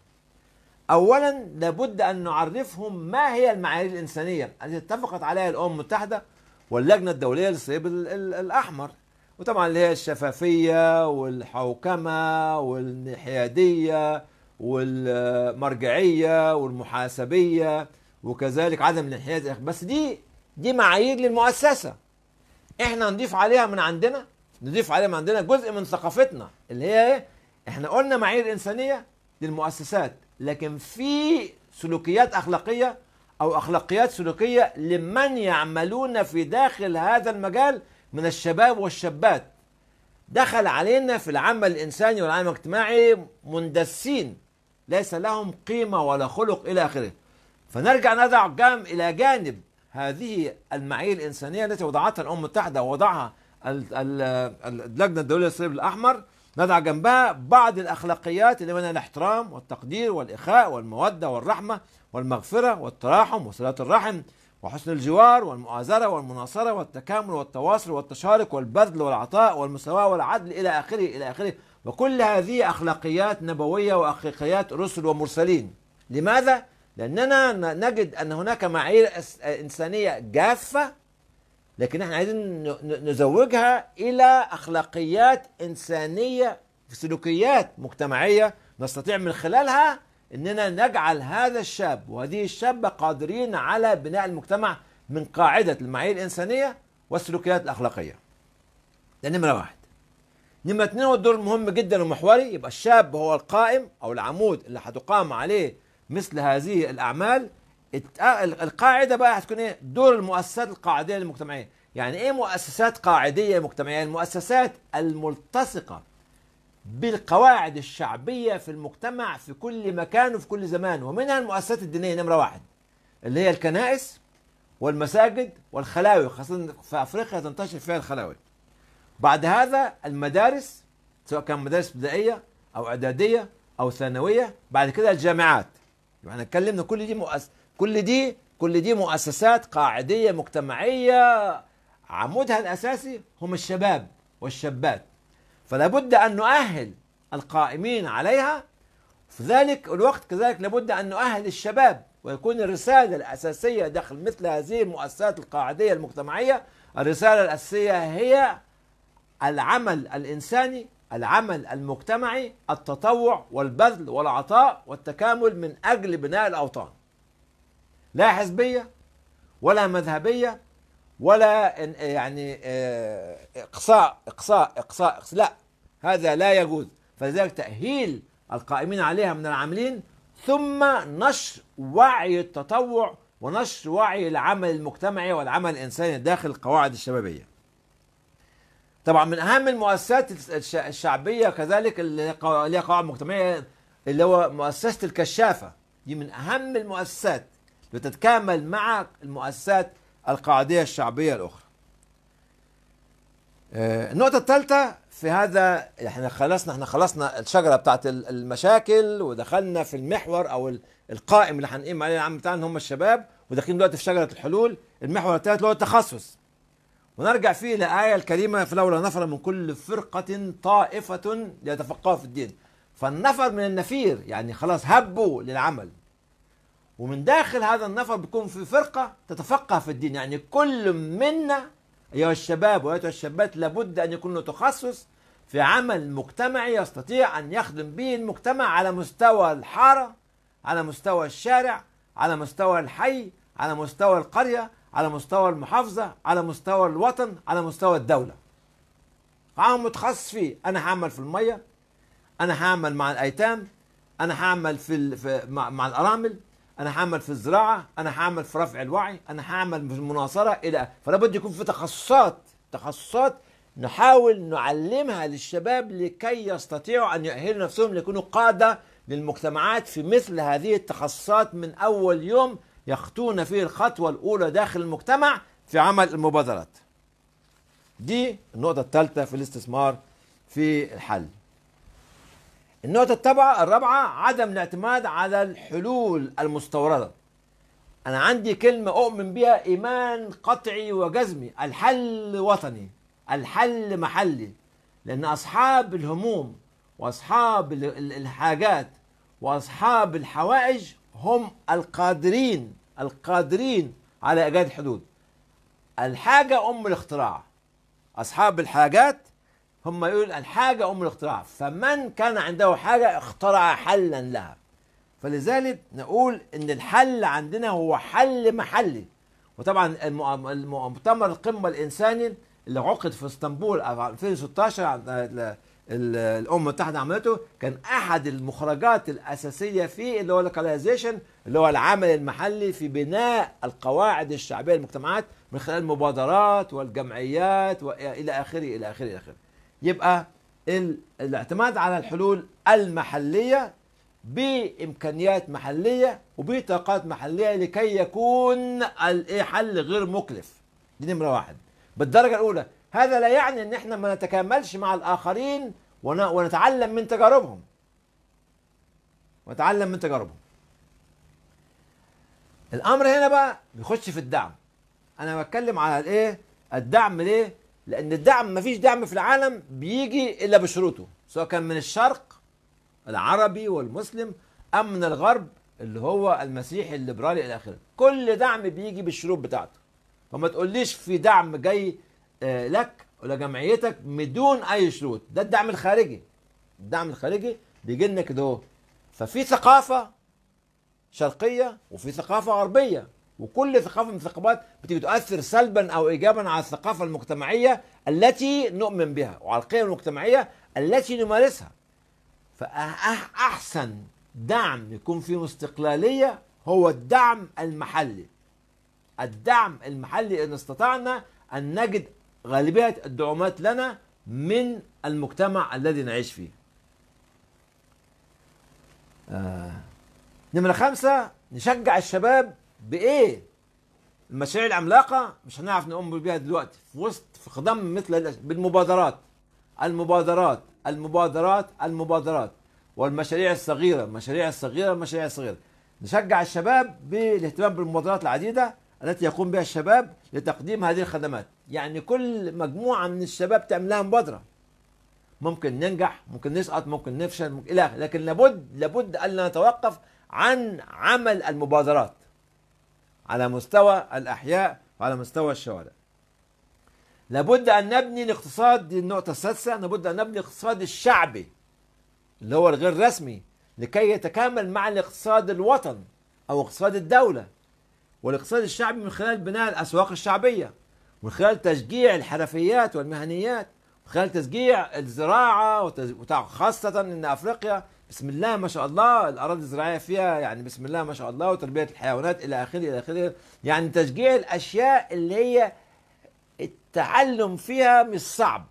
أولا لابد أن نعرفهم ما هي المعايير الإنسانية التي اتفقت عليها الأمم المتحدة واللجنة الدولية للصليب الأحمر وطبعا اللي هي الشفافية والحوكمة والحيادية والمرجعية والمحاسبية وكذلك عدم الانحياز بس دي دي معايير للمؤسسه احنا نضيف عليها من عندنا نضيف عليها من عندنا جزء من ثقافتنا اللي هي ايه احنا قلنا معايير انسانيه للمؤسسات لكن في سلوكيات اخلاقيه او اخلاقيات سلوكيه لمن يعملون في داخل هذا المجال من الشباب والشابات دخل علينا في العمل الانساني والعمل الاجتماعي مندسين ليس لهم قيمه ولا خلق الى اخره فنرجع نضع جام إلى جانب هذه المعايير الإنسانية التي وضعتها الأمم المتحدة ووضعها اللجنة الدولية للصليب الأحمر نضع جنبها بعض الأخلاقيات اللي منها الاحترام والتقدير والإخاء والمودة والرحمة والمغفرة والتراحم وصلاه الرحم وحسن الجوار والمؤازرة والمناصرة والتكامل والتواصل والتشارك والبذل والعطاء والمساواة والعدل إلى آخره إلى آخره وكل هذه أخلاقيات نبوية وأخلاقيات رسل ومرسلين لماذا؟ لأننا نجد أن هناك معايير إنسانية جافة لكن احنا عايزين نزوجها إلى أخلاقيات إنسانية في سلوكيات مجتمعية نستطيع من خلالها أننا نجعل هذا الشاب وهذه الشابة قادرين على بناء المجتمع من قاعدة المعايير الإنسانية والسلوكيات الأخلاقية ده نمرة واحد نمرة اتنين هو الدور مهم جدا ومحوري يبقى الشاب هو القائم أو العمود اللي هتقام عليه مثل هذه الأعمال آه، القاعدة بقى هتكون إيه دور المؤسسات القاعدية المجتمعية يعني إيه مؤسسات قاعدية مجتمعية المؤسسات الملتصقة بالقواعد الشعبية في المجتمع في كل مكان وفي كل زمان ومنها المؤسسات الدينية نمرة واحد اللي هي الكنائس والمساجد والخلاوي خاصة في أفريقيا تنتشر فيها الخلاوي بعد هذا المدارس سواء كان مدارس ابتدائية أو إعدادية أو ثانوية بعد كده الجامعات يبقى احنا اتكلمنا كل دي مؤس كل دي كل دي مؤسسات قاعديه مجتمعيه عمودها الاساسي هم الشباب والشابات فلا بد ان نؤهل القائمين عليها في ذلك الوقت كذلك لابد ان نؤهل الشباب ويكون الرساله الاساسيه داخل مثل هذه المؤسسات القاعديه المجتمعيه الرساله الاساسيه هي العمل الانساني العمل المجتمعي التطوع والبذل والعطاء والتكامل من أجل بناء الأوطان لا حزبية ولا مذهبية ولا يعني آه، إقصاء إقصاء إقصاء, إقصاء لا هذا لا يجوز فلذلك تأهيل القائمين عليها من العاملين ثم نشر وعي التطوع ونشر وعي العمل المجتمعي والعمل الإنساني داخل القواعد الشبابية طبعا من اهم المؤسسات الشعبيه كذلك اللي ليها قواعد مجتمعيه اللي هو مؤسسه الكشافه دي من اهم المؤسسات بتتكامل مع المؤسسات القاعديه الشعبيه الاخرى. آه، النقطه الثالثه في هذا احنا خلصنا احنا خلصنا الشجره بتاعت المشاكل ودخلنا في المحور او القائم اللي هنقيم عليه العام بتاعنا هم الشباب وداخلين دلوقتي في شجره الحلول المحور الثالث اللي هو التخصص ونرجع فيه للآية الكريمة فلولا نفر من كل فرقة طائفة ليتفقهوا في الدين فالنفر من النفير يعني خلاص هبوا للعمل ومن داخل هذا النفر بيكون في فرقة تتفقه في الدين يعني كل منا أيها الشباب وأيها الشابات لابد أن يكون له تخصص في عمل مجتمعي يستطيع أن يخدم به المجتمع على مستوى الحارة على مستوى الشارع على مستوى الحي على مستوى القرية على مستوى المحافظة على مستوى الوطن على مستوى الدولة عام متخصص فيه أنا هعمل في المية أنا هعمل مع الأيتام أنا هعمل في, في مع, مع الأرامل أنا هعمل في الزراعة أنا هعمل في رفع الوعي أنا هعمل في المناصرة إلى فلا بد يكون في تخصصات تخصصات نحاول نعلمها للشباب لكي يستطيعوا أن يؤهلوا نفسهم ليكونوا قادة للمجتمعات في مثل هذه التخصصات من أول يوم يخطون فيه الخطوة الأولى داخل المجتمع في عمل المبادرات دي النقطة الثالثة في الاستثمار في الحل النقطة التابعة الرابعة عدم الاعتماد على الحلول المستوردة أنا عندي كلمة أؤمن بها إيمان قطعي وجزمي الحل وطني الحل محلي لأن أصحاب الهموم وأصحاب الحاجات وأصحاب الحوائج هم القادرين القادرين على إيجاد حدود الحاجة أم الاختراع أصحاب الحاجات هم يقول الحاجة أم الاختراع فمن كان عنده حاجة اخترع حلا لها فلذلك نقول إن الحل عندنا هو حل محلي وطبعا المؤتمر القمة الإنساني اللي عقد في اسطنبول 2016 الامم المتحده عملته كان احد المخرجات الاساسيه فيه اللي هو اللوكاليزيشن اللي هو العمل المحلي في بناء القواعد الشعبيه للمجتمعات من خلال المبادرات والجمعيات والى اخره الى اخره الى اخره. يبقى الاعتماد على الحلول المحليه بامكانيات محليه وبطاقات محليه لكي يكون الحل إيه، غير مكلف. دي نمره واحد. بالدرجه الاولى هذا لا يعني ان احنا ما نتكاملش مع الاخرين ونتعلم من تجاربهم ونتعلم من تجاربهم الامر هنا بقى بيخش في الدعم انا بتكلم على الايه الدعم ليه لان الدعم مفيش دعم في العالم بيجي الا بشروطه سواء كان من الشرق العربي والمسلم ام من الغرب اللي هو المسيحي الليبرالي الى اخره كل دعم بيجي بالشروط بتاعته فما تقوليش في دعم جاي آه، لك ولجمعيتك بدون اي شروط ده الدعم الخارجي الدعم الخارجي بيجي لنا كده ففي ثقافه شرقيه وفي ثقافه غربيه وكل ثقافه من الثقافات بتيجي تؤثر سلبا او ايجابا على الثقافه المجتمعيه التي نؤمن بها وعلى القيم المجتمعيه التي نمارسها فاحسن دعم يكون فيه استقلاليه هو الدعم المحلي الدعم المحلي ان استطعنا ان نجد غالبية الدعومات لنا من المجتمع الذي نعيش فيه آه. نمرة خمسة نشجع الشباب بإيه المشاريع العملاقة مش هنعرف نقوم بيها دلوقتي في وسط في خضم مثل بالمبادرات المبادرات المبادرات المبادرات والمشاريع الصغيرة المشاريع الصغيرة المشاريع الصغيرة نشجع الشباب بالاهتمام بالمبادرات العديدة التي يقوم بها الشباب لتقديم هذه الخدمات يعني كل مجموعة من الشباب تعمل لها مبادرة ممكن ننجح ممكن نسقط ممكن نفشل ممكن لكن لابد لابد ألا نتوقف عن عمل المبادرات على مستوى الأحياء وعلى مستوى الشوارع لابد أن نبني الاقتصاد دي النقطة السادسة لابد أن نبني الاقتصاد الشعبي اللي هو الغير رسمي لكي يتكامل مع الاقتصاد الوطن أو اقتصاد الدولة والاقتصاد الشعبي من خلال بناء الأسواق الشعبية من خلال تشجيع الحرفيات والمهنيات من خلال تشجيع الزراعة وخاصة أن أفريقيا بسم الله ما شاء الله الأراضي الزراعية فيها يعني بسم الله ما شاء الله وتربية الحيوانات إلى آخره إلى آخره يعني تشجيع الأشياء اللي هي التعلم فيها مش صعب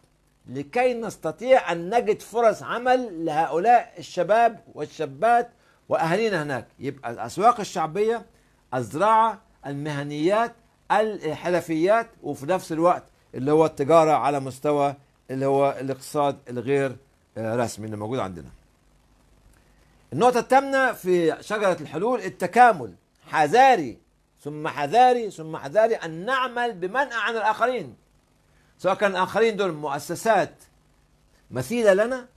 لكي نستطيع أن نجد فرص عمل لهؤلاء الشباب والشابات وأهالينا هناك يبقى الأسواق الشعبية الزراعة المهنيات الحلفيات وفي نفس الوقت اللي هو التجاره على مستوى اللي هو الاقتصاد الغير آه، رسمي اللي موجود عندنا. النقطه الثامنه في شجره الحلول التكامل حذاري ثم حذاري ثم حذاري ان نعمل بمنأى عن الاخرين سواء كان الاخرين دول مؤسسات مثيله لنا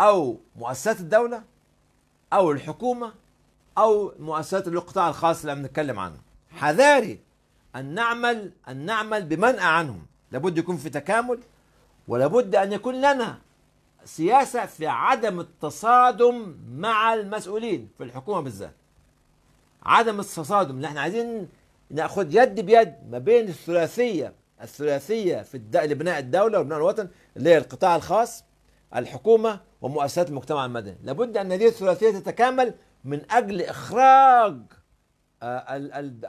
او مؤسسات الدوله او الحكومه او مؤسسات القطاع الخاص اللي بنتكلم عنه حذاري أن نعمل أن نعمل بمنأى عنهم لابد يكون في تكامل ولابد أن يكون لنا سياسة في عدم التصادم مع المسؤولين في الحكومة بالذات عدم التصادم نحن عايزين ناخذ يد بيد ما بين الثلاثيه الثلاثيه في الد... لبناء الدوله وبناء الوطن اللي هي القطاع الخاص الحكومه ومؤسسات المجتمع المدني لابد ان هذه الثلاثيه تتكامل من اجل اخراج آه،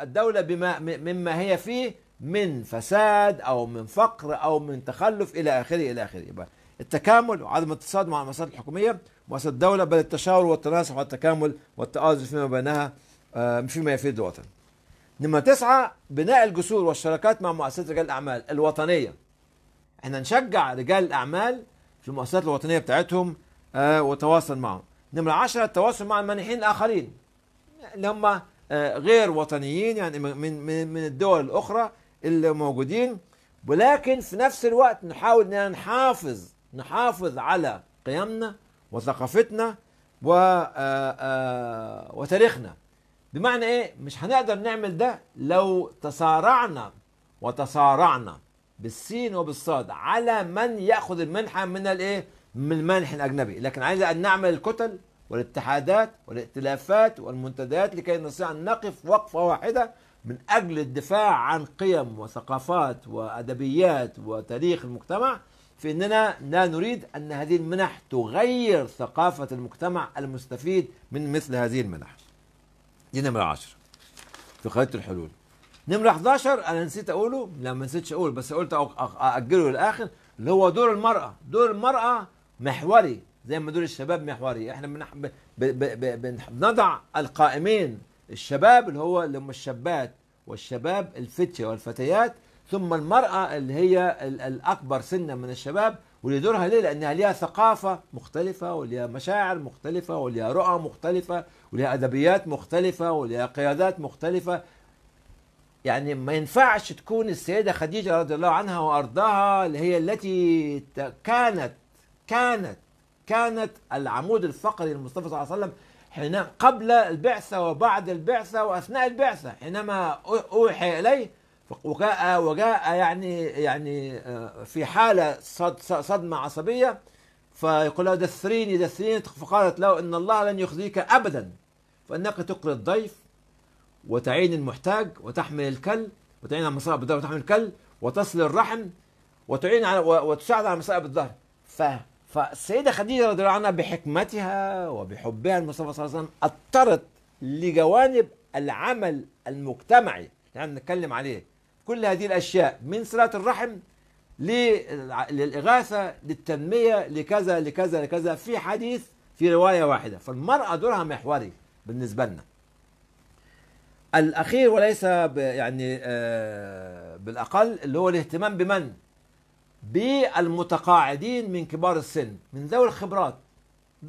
الدولة بما مما هي فيه من فساد أو من فقر أو من تخلف إلى آخره إلى آخره يبقى التكامل وعدم الاتصاد مع المصالح الحكومية مؤسسة الدولة بل التشاور والتناسق والتكامل والتآزر فيما بينها آه، فيما يفيد الوطن نمرة تسعة بناء الجسور والشراكات مع مؤسسات رجال الأعمال الوطنية احنا نشجع رجال الأعمال في المؤسسات الوطنية بتاعتهم آه، وتواصل معهم نمرة عشرة التواصل مع المانحين الآخرين اللي هم آه، غير وطنيين يعني من من من الدول الاخرى اللي موجودين ولكن في نفس الوقت نحاول اننا نحافظ نحافظ على قيمنا وثقافتنا و آه، آه، وتاريخنا بمعنى ايه مش هنقدر نعمل ده لو تصارعنا وتصارعنا بالسين وبالصاد على من ياخذ المنحه من الايه من المنح الاجنبي لكن عايز ان نعمل الكتل والاتحادات والائتلافات والمنتديات لكي نستطيع أن نقف وقفة واحدة من أجل الدفاع عن قيم وثقافات وأدبيات وتاريخ المجتمع في أننا لا نريد أن هذه المنح تغير ثقافة المجتمع المستفيد من مثل هذه المنح دي نمرة 10 في خريطة الحلول نمرة 11 أنا نسيت أقوله لا ما نسيتش أقوله بس قلت أأجله للآخر اللي هو دور المرأة دور المرأة محوري زي ما دول الشباب محوري احنا بنضع القائمين الشباب اللي هو اللي هم الشابات والشباب الفتية والفتيات ثم المرأة اللي هي الأكبر سنا من الشباب واللي دورها ليه؟ لأنها ليها ثقافة مختلفة وليها مشاعر مختلفة وليها رؤى مختلفة وليها أدبيات مختلفة وليها قيادات مختلفة يعني ما ينفعش تكون السيدة خديجة رضي الله عنها وأرضاها اللي هي التي كانت كانت كانت العمود الفقري للمصطفى صلى الله عليه وسلم حين قبل البعثة وبعد البعثة وأثناء البعثة حينما أوحي إليه وجاء وجاء يعني يعني آه، في حالة صدمة عصبية فيقول له دثريني دثريني فقالت له إن الله لن يخزيك أبدا فإنك تقري الضيف وتعين المحتاج وتحمل الكل وتعين على مصائب الظهر وتحمل الكل وتصل الرحم وتعين على وتساعد على مصائب الظهر ف فالسيدة خديجة رضي الله عنها بحكمتها وبحبها للمصطفى صلى الله عليه وسلم اضطرت لجوانب العمل المجتمعي اللي يعني بنتكلم عليه كل هذه الأشياء من صلاة الرحم للإغاثة للتنمية لكذا لكذا لكذا في حديث في رواية واحدة فالمرأة دورها محوري بالنسبة لنا الأخير وليس يعني آه، بالأقل اللي هو الاهتمام بمن بالمتقاعدين من كبار السن من ذوي الخبرات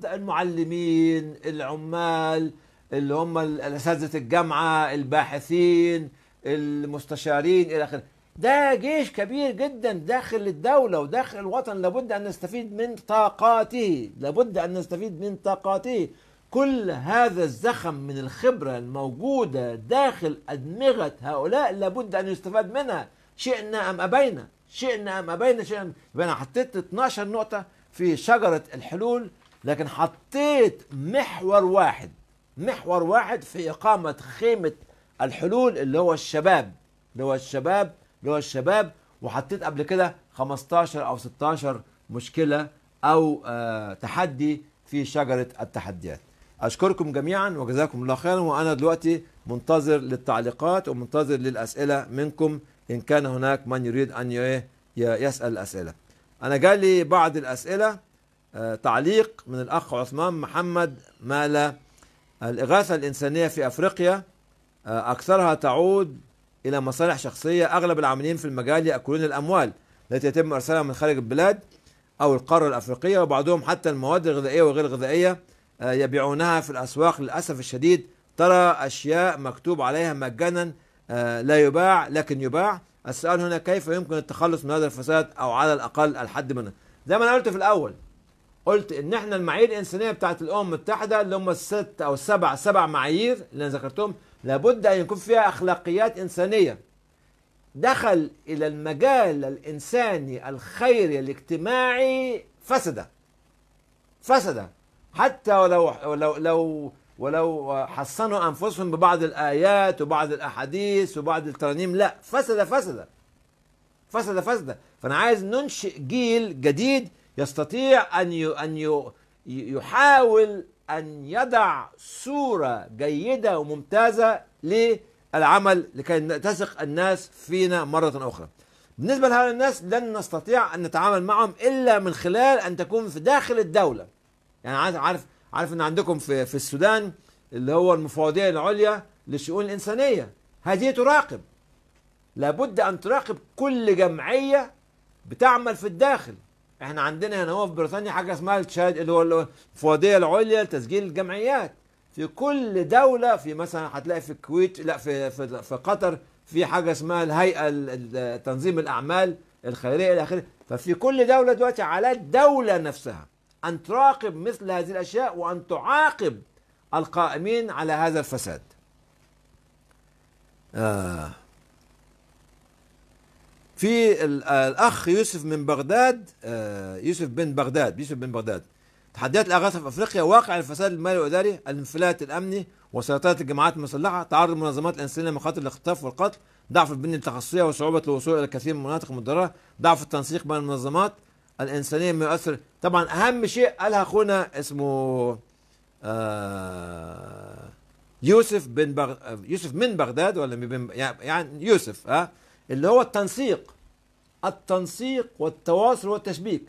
المعلمين العمال اللي هم الاساتذه الجامعه الباحثين المستشارين الى اخره ده جيش كبير جدا داخل الدوله وداخل الوطن لابد ان نستفيد من طاقاته لابد ان نستفيد من طاقاته كل هذا الزخم من الخبره الموجوده داخل ادمغه هؤلاء لابد ان يستفاد منها شئنا ام ابينا شئنا ما بين شئنا انا حطيت 12 نقطه في شجره الحلول لكن حطيت محور واحد محور واحد في اقامه خيمه الحلول اللي هو الشباب اللي هو الشباب اللي هو الشباب وحطيت قبل كده 15 او 16 مشكله او آه، تحدي في شجره التحديات اشكركم جميعا وجزاكم الله خيرا وانا دلوقتي منتظر للتعليقات ومنتظر للاسئله منكم إن كان هناك من يريد أن يسأل الأسئلة أنا جالي بعض الأسئلة آه، تعليق من الأخ عثمان محمد مال آه، الإغاثة الإنسانية في أفريقيا آه، أكثرها تعود إلى مصالح شخصية أغلب العاملين في المجال يأكلون الأموال التي يتم إرسالها من خارج البلاد أو القارة الأفريقية وبعضهم حتى المواد الغذائية وغير الغذائية يبيعونها في الأسواق للأسف الشديد ترى أشياء مكتوب عليها مجانا آه، لا يباع لكن يباع السؤال هنا كيف يمكن التخلص من هذا الفساد أو على الأقل الحد منه زي ما أنا قلت في الأول قلت ان احنا المعايير الانسانيه بتاعت الامم المتحده اللي هم الست او السبع سبع معايير اللي انا ذكرتهم لابد ان يكون فيها اخلاقيات انسانيه دخل الى المجال الانساني الخيري الاجتماعي فسد فسد حتى ولو لو لو ولو حصنوا أنفسهم ببعض الآيات وبعض الأحاديث وبعض الترانيم لا فسد فسد فسد فسد فأنا عايز ننشئ جيل جديد يستطيع أن أن يحاول أن يضع صورة جيدة وممتازة للعمل لكي تثق الناس فينا مرة أخرى بالنسبة لهؤلاء الناس لن نستطيع أن نتعامل معهم إلا من خلال أن تكون في داخل الدولة يعني عارف عارف ان عندكم في في السودان اللي هو المفوضيه العليا للشؤون الانسانيه هذه تراقب لابد ان تراقب كل جمعيه بتعمل في الداخل احنا عندنا هنا هو في بريطانيا حاجه اسمها التشاد اللي هو المفوضيه العليا لتسجيل الجمعيات في كل دوله في مثلا هتلاقي في الكويت لا في في, في قطر في حاجه اسمها الهيئه تنظيم الاعمال الخيريه الى اخره ففي كل دوله دلوقتي على الدوله نفسها أن تراقب مثل هذه الأشياء وأن تعاقب القائمين على هذا الفساد آه. في الأخ يوسف من بغداد آه يوسف بن بغداد يوسف بن بغداد تحديات الأغاثة في أفريقيا واقع الفساد المالي والإداري الانفلات الأمني وسيطرة الجماعات المسلحة تعرض المنظمات الإنسانية لمخاطر الاختطاف والقتل ضعف البنية التخصصية وصعوبة الوصول إلى كثير من المناطق المتضررة ضعف التنسيق بين المنظمات الإنسانية من أثر طبعا أهم شيء قالها أخونا اسمه آه، يوسف بن بغ... يوسف من بغداد ولا من يعني يوسف ها آه، اللي هو التنسيق التنسيق والتواصل والتشبيك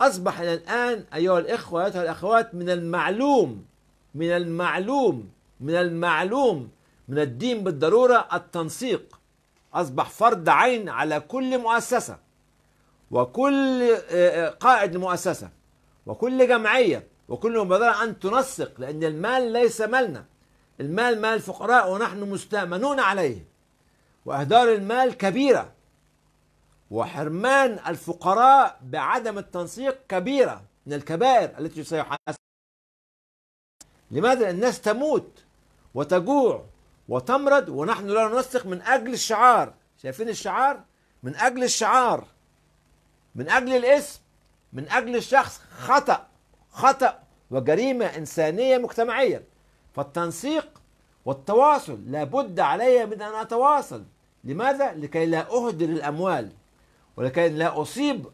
أصبح إلى الآن أيها الإخوة أيها الأخوات من المعلوم من المعلوم من المعلوم من الدين بالضرورة التنسيق أصبح فرض عين على كل مؤسسة وكل آه، آه، قائد مؤسسة وكل جمعية وكل مبادرة أن تنسق لأن المال ليس مالنا المال مال الفقراء ونحن مستأمنون عليه وأهدار المال كبيرة وحرمان الفقراء بعدم التنسيق كبيرة من الكبائر التي سيحاسب لماذا الناس تموت وتجوع وتمرض ونحن لا ننسق من أجل الشعار شايفين الشعار من أجل الشعار من أجل الاسم من أجل الشخص خطأ خطأ وجريمة إنسانية مجتمعية فالتنسيق والتواصل لابد علي من أن أتواصل لماذا؟ لكي لا أهدر الأموال ولكي لا أصيب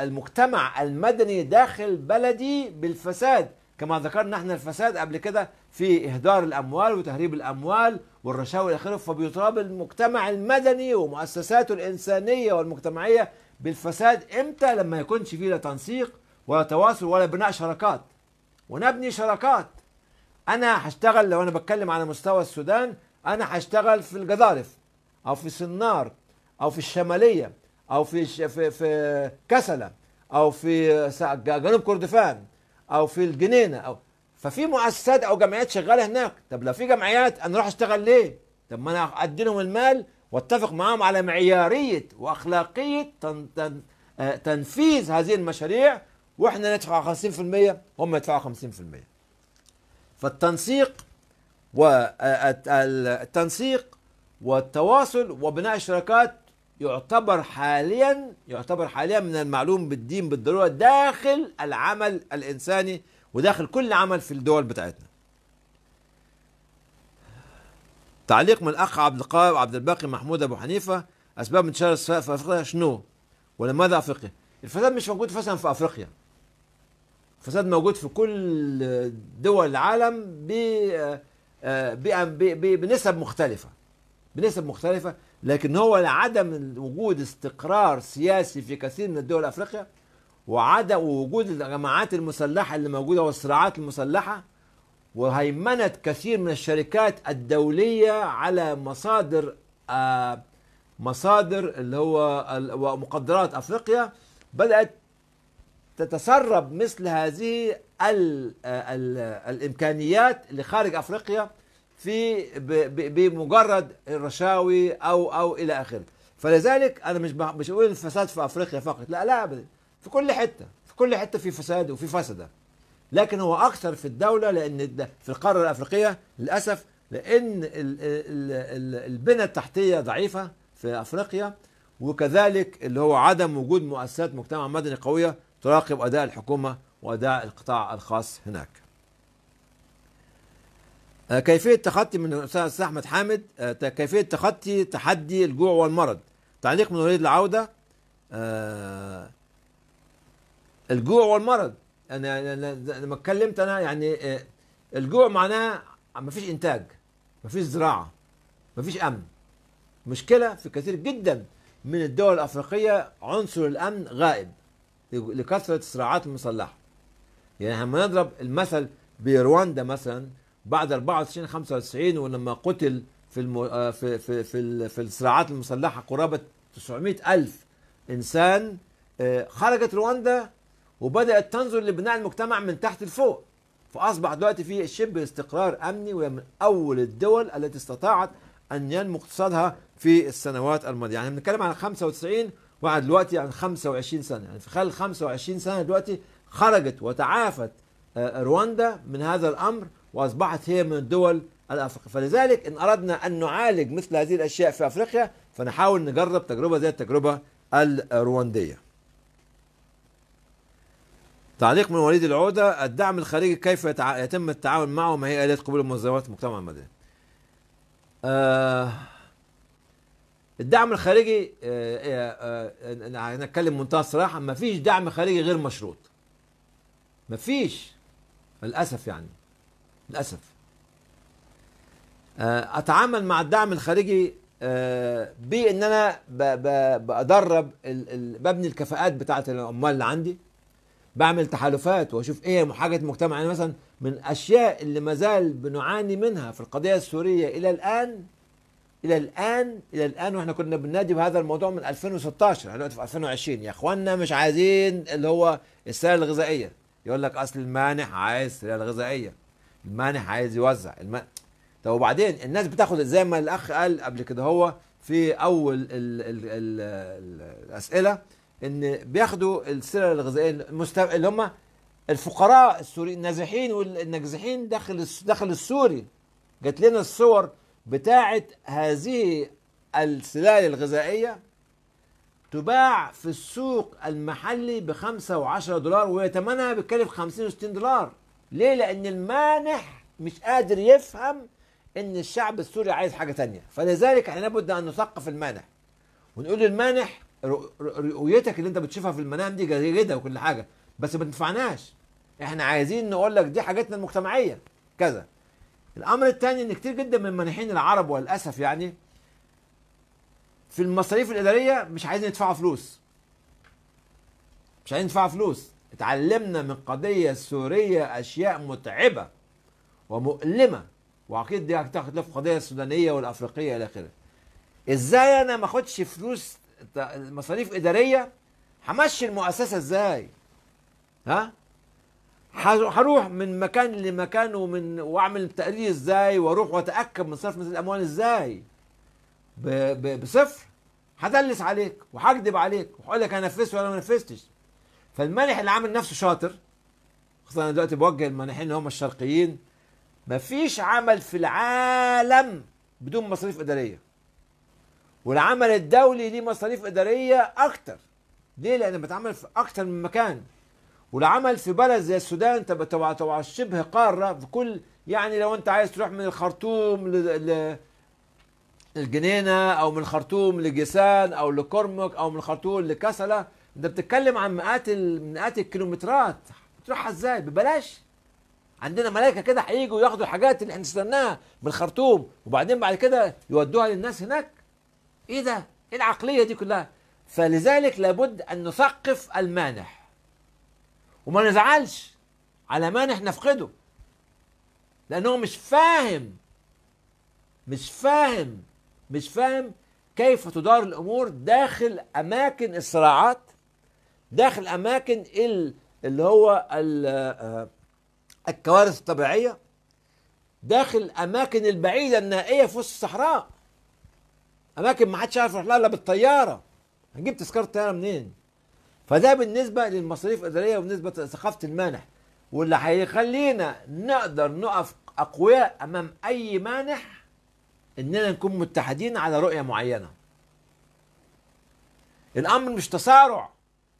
المجتمع المدني داخل بلدي بالفساد كما ذكرنا احنا الفساد قبل كده في إهدار الأموال وتهريب الأموال والرشاوى إلى آخره فبيطالب المجتمع المدني ومؤسساته الإنسانية والمجتمعية بالفساد امتى لما يكونش فيه لا تنسيق ولا تواصل ولا بناء شراكات ونبني شراكات انا هشتغل لو انا بتكلم على مستوى السودان انا هشتغل في الجزارف او في سنار او في الشماليه او في في, في كسله او في جنوب كردفان او في الجنينه او ففي مؤسسات او جمعيات شغاله هناك طب لو في جمعيات انا اروح اشتغل ليه طب ما انا ادي لهم المال واتفق معهم على معيارية وأخلاقية تن تن آه، تنفيذ هذه المشاريع وإحنا ندفع 50% هم يدفعوا 50% فالتنسيق والتنسيق آه، والتواصل وبناء الشراكات يعتبر حاليا يعتبر حاليا من المعلوم بالدين بالضروره داخل العمل الانساني وداخل كل عمل في الدول بتاعتنا تعليق من الاخ عبد القاهر عبد الباقي محمود ابو حنيفه اسباب انتشار الفساد في افريقيا شنو؟ ولماذا افريقيا؟ الفساد مش موجود فساد في افريقيا. الفساد موجود في كل دول العالم آه، آه، ب بنسب مختلفه. بنسب مختلفه لكن هو لعدم وجود استقرار سياسي في كثير من الدول الافريقيه وعدم وجود الجماعات المسلحه اللي موجوده والصراعات المسلحه وهيمنت كثير من الشركات الدولية على مصادر آه، مصادر اللي هو ومقدرات افريقيا بدات تتسرب مثل هذه ال آه، ال آه، الامكانيات اللي خارج افريقيا في بمجرد الرشاوي او او الى اخره فلذلك انا مش مش بقول الفساد في افريقيا فقط لا لا ابدا في كل حته في كل حته في فساد وفي فسده لكن هو اكثر في الدوله لان في القاره الافريقيه للاسف لان البنى التحتيه ضعيفه في افريقيا وكذلك اللي هو عدم وجود مؤسسات مجتمع مدني قويه تراقب اداء الحكومه واداء القطاع الخاص هناك. آه، كيفيه تخطي من الاستاذ احمد حامد آه، كيفيه تخطي تحدي الجوع والمرض تعليق من وليد العوده آه، الجوع والمرض انا لما اتكلمت انا يعني آه، الجوع معناه ما فيش انتاج ما فيش زراعه ما فيش امن مشكله في كثير جدا من الدول الافريقيه عنصر الامن غائب لكثره الصراعات المسلحه يعني لما نضرب المثل برواندا مثلا بعد 94 95 ولما قتل في المو... آه، في في في, في الصراعات المسلحه قرابه 900 الف انسان آه، خرجت رواندا وبدات تنظر لبناء المجتمع من تحت لفوق فاصبح دلوقتي في شبه استقرار امني وهي من اول الدول التي استطاعت ان ينمو اقتصادها في السنوات الماضيه يعني بنتكلم عن 95 وعلى دلوقتي عن يعني 25 سنه يعني في خلال 25 سنه دلوقتي خرجت وتعافت آه، رواندا من هذا الامر واصبحت هي من الدول الافريقيه فلذلك ان اردنا ان نعالج مثل هذه الاشياء في افريقيا فنحاول نجرب تجربه زي التجربه الروانديه تعليق من وليد العودة الدعم الخارجي كيف يتم التعاون معه ما هي آلية قبول المنظمات المجتمع المدني آه الدعم الخارجي آه آه هنتكلم آه، منتهى الصراحة ما فيش دعم خارجي غير مشروط ما فيش للأسف يعني للأسف آه، أتعامل مع الدعم الخارجي آه، بان انا بأدرب ببني الكفاءات بتاعه العمال اللي عندي بعمل تحالفات واشوف ايه محاجه المجتمع يعني مثلا من الاشياء اللي ما زال بنعاني منها في القضيه السوريه الى الان الى الان الى الان واحنا كنا بننادي بهذا الموضوع من 2016 دلوقتي في 2020 يا اخوانا مش عايزين اللي هو السله الغذائيه يقول لك اصل المانح عايز سله غذائيه المانح عايز يوزع الم... طب وبعدين الناس بتاخد زي ما الاخ قال قبل كده هو في اول الـ الـ الـ الـ الاسئله ان بياخدوا السلع الغذائيه المست... اللي هم الفقراء السوريين النازحين والناجزحين داخل داخل السوري جات لنا الصور بتاعه هذه السلال الغذائيه تباع في السوق المحلي بخمسة 10 دولار ويتمنها بتكلف و60 دولار ليه لأن المانح مش قادر يفهم ان الشعب السوري عايز حاجة تانية فلذلك احنا لابد أن نثقف المانح ونقول للمانح رؤيتك اللي انت بتشوفها في المنام دي جيده وكل حاجه بس ما تنفعناش احنا عايزين نقول لك دي حاجتنا المجتمعيه كذا الامر الثاني ان كتير جدا من مانحين العرب وللاسف يعني في المصاريف الاداريه مش عايزين يدفعوا فلوس مش عايزين يدفعوا فلوس اتعلمنا من القضيه السوريه اشياء متعبه ومؤلمه واكيد دي هتاخد في القضيه السودانيه والافريقيه الى اخره ازاي انا ما اخدش فلوس مصاريف اداريه همشي المؤسسه ازاي ها هروح من مكان لمكان ومن واعمل تقرير ازاي واروح واتاكد من صرف مثل الاموال ازاي ب... ب... بصفر هدلس عليك وهكذب عليك وهقول لك انا نفذت ولا ما نفذتش فالمانح اللي عامل نفسه شاطر خصوصا انا دلوقتي بوجه المانحين اللي هم الشرقيين مفيش عمل في العالم بدون مصاريف اداريه والعمل الدولي ليه مصاريف إدارية أكتر ليه؟ لأن بتعمل في أكتر من مكان والعمل في بلد زي السودان تبقى تبع شبه قارة في كل يعني لو أنت عايز تروح من الخرطوم للجنينة أو من الخرطوم لجيسان أو لكرمك أو من الخرطوم لكسلة أنت بتتكلم عن مئات مئات الكيلومترات تروحها إزاي؟ ببلاش عندنا ملائكه كده هيجوا ياخدوا الحاجات اللي احنا نستناها من الخرطوم وبعدين بعد كده يودوها للناس هناك ايه ده ايه العقليه دي كلها فلذلك لابد ان نثقف المانح وما نزعلش على مانح نفقده لانه مش فاهم مش فاهم مش فاهم كيف تدار الامور داخل اماكن الصراعات داخل اماكن اللي هو الكوارث الطبيعيه داخل اماكن البعيده النائيه في وسط الصحراء اماكن ما حدش عارف يروح لها الا بالطياره هنجيب تذكره طياره منين فده بالنسبه للمصاريف الاداريه وبالنسبه لثقافه المانح واللي هيخلينا نقدر نقف اقوياء امام اي مانح اننا نكون متحدين على رؤيه معينه الامر مش تسارع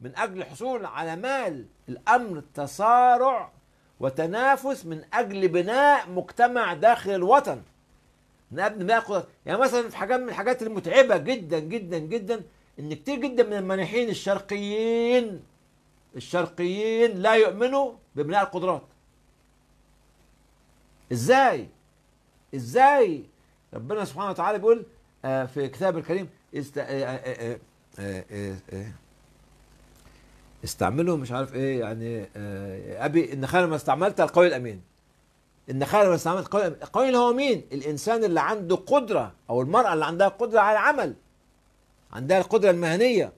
من اجل الحصول على مال الامر تسارع وتنافس من اجل بناء مجتمع داخل الوطن قبل ما ياخد يعني مثلا في حاجات من الحاجات المتعبه جدا جدا جدا ان كتير جدا من المانحين الشرقيين الشرقيين لا يؤمنوا ببناء القدرات ازاي ازاي ربنا سبحانه وتعالى بيقول آه، في كتاب الكريم است... آه، آه، استعمله مش عارف ايه يعني ابي ان خير ما استعملت القوي الامين النخاع لو استعملت قوي القوي هو مين؟ الانسان اللي عنده قدره او المراه اللي عندها قدره على العمل عندها القدره المهنيه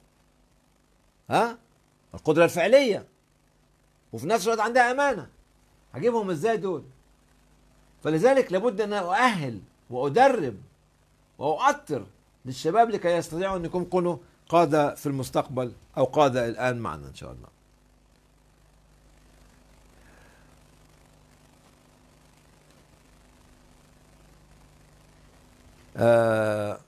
ها القدره الفعليه وفي نفس الوقت عندها امانه هجيبهم ازاي دول؟ فلذلك لابد ان اؤهل وادرب واؤطر للشباب لكي يستطيعوا ان يكونوا قاده في المستقبل او قاده الان معنا ان شاء الله آه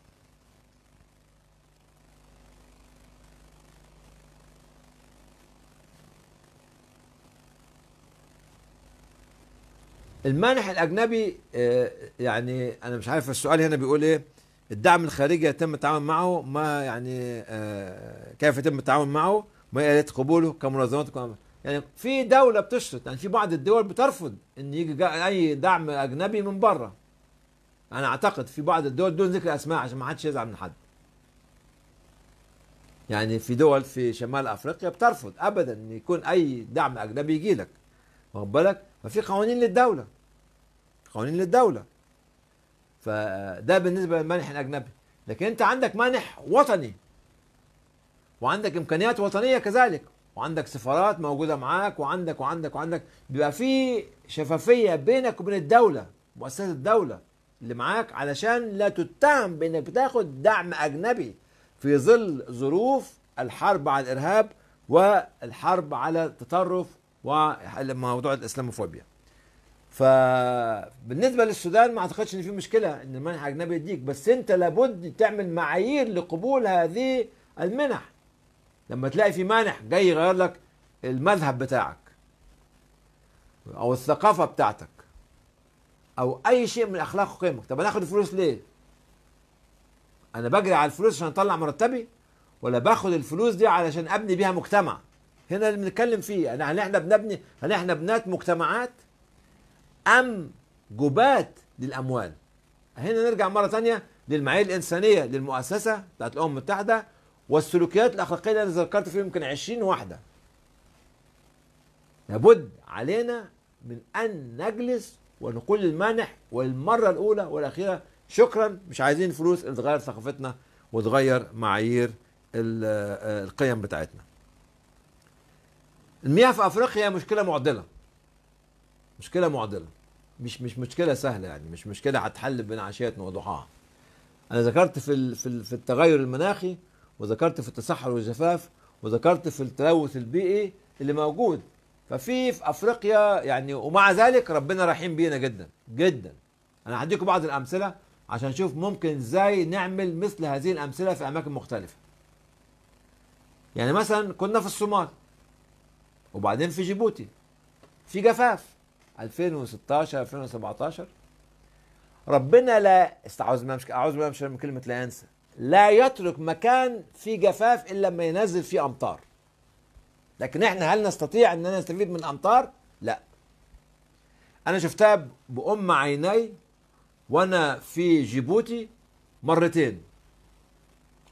المانح الاجنبي آه، يعني انا مش عارف السؤال هنا بيقول ايه الدعم الخارجي يتم التعامل معه ما يعني آه، كيف يتم التعامل معه ما هي اليه قبوله كمنظمات يعني في دوله بتشرط يعني في بعض الدول بترفض ان يجي اي دعم اجنبي من بره انا اعتقد في بعض الدول دون ذكر اسماء عشان ما حدش يزعل من حد يعني في دول في شمال افريقيا بترفض ابدا ان يكون اي دعم اجنبي يجي لك واخد بالك ففي قوانين للدوله قوانين للدوله فده بالنسبه للمانح الاجنبي لكن انت عندك مانح وطني وعندك امكانيات وطنيه كذلك وعندك سفارات موجوده معاك وعندك وعندك وعندك بيبقى في شفافيه بينك وبين الدوله مؤسسه الدوله اللي معاك علشان لا تتهم بانك بتاخد دعم اجنبي في ظل ظروف الحرب على الارهاب والحرب على التطرف وموضوع الاسلاموفوبيا. فبالنسبه للسودان ما اعتقدش ان في مشكله ان المنح اجنبي يديك بس انت لابد تعمل معايير لقبول هذه المنح. لما تلاقي في مانح جاي يغير لك المذهب بتاعك او الثقافه بتاعتك او اي شيء من اخلاق وقيمك طب انا اخد الفلوس ليه انا بجري على الفلوس عشان اطلع مرتبي ولا باخد الفلوس دي علشان ابني بيها مجتمع هنا اللي بنتكلم فيه انا يعني هل احنا بنبني هل احنا بنات مجتمعات ام جبات للاموال هنا نرجع مره ثانيه للمعايير الانسانيه للمؤسسه بتاعت الامم المتحده والسلوكيات الاخلاقيه اللي انا ذكرت فيه يمكن 20 واحده لابد علينا من ان نجلس ونقول المانح والمرة الأولى والأخيرة شكرا مش عايزين فلوس تغير ثقافتنا وتغير معايير آه، القيم بتاعتنا المياه في أفريقيا مشكلة معضلة مشكلة معضلة مش مش مشكلة سهلة يعني مش مشكلة هتحل بين عشية وضحاها أنا ذكرت في في التغير المناخي وذكرت في التصحر والجفاف وذكرت في التلوث البيئي اللي موجود ففي في افريقيا يعني ومع ذلك ربنا رحيم بينا جدا جدا انا هديكم بعض الامثله عشان نشوف ممكن ازاي نعمل مثل هذه الامثله في اماكن مختلفه يعني مثلا كنا في الصومال وبعدين في جيبوتي في جفاف 2016 2017 ربنا لا استعوذ بالله اعوذ بالله من كلمه لا ينسى لا يترك مكان فيه جفاف الا لما ينزل فيه امطار لكن احنا هل نستطيع ان نستفيد من الامطار لا انا شفتها بام عيني وانا في جيبوتي مرتين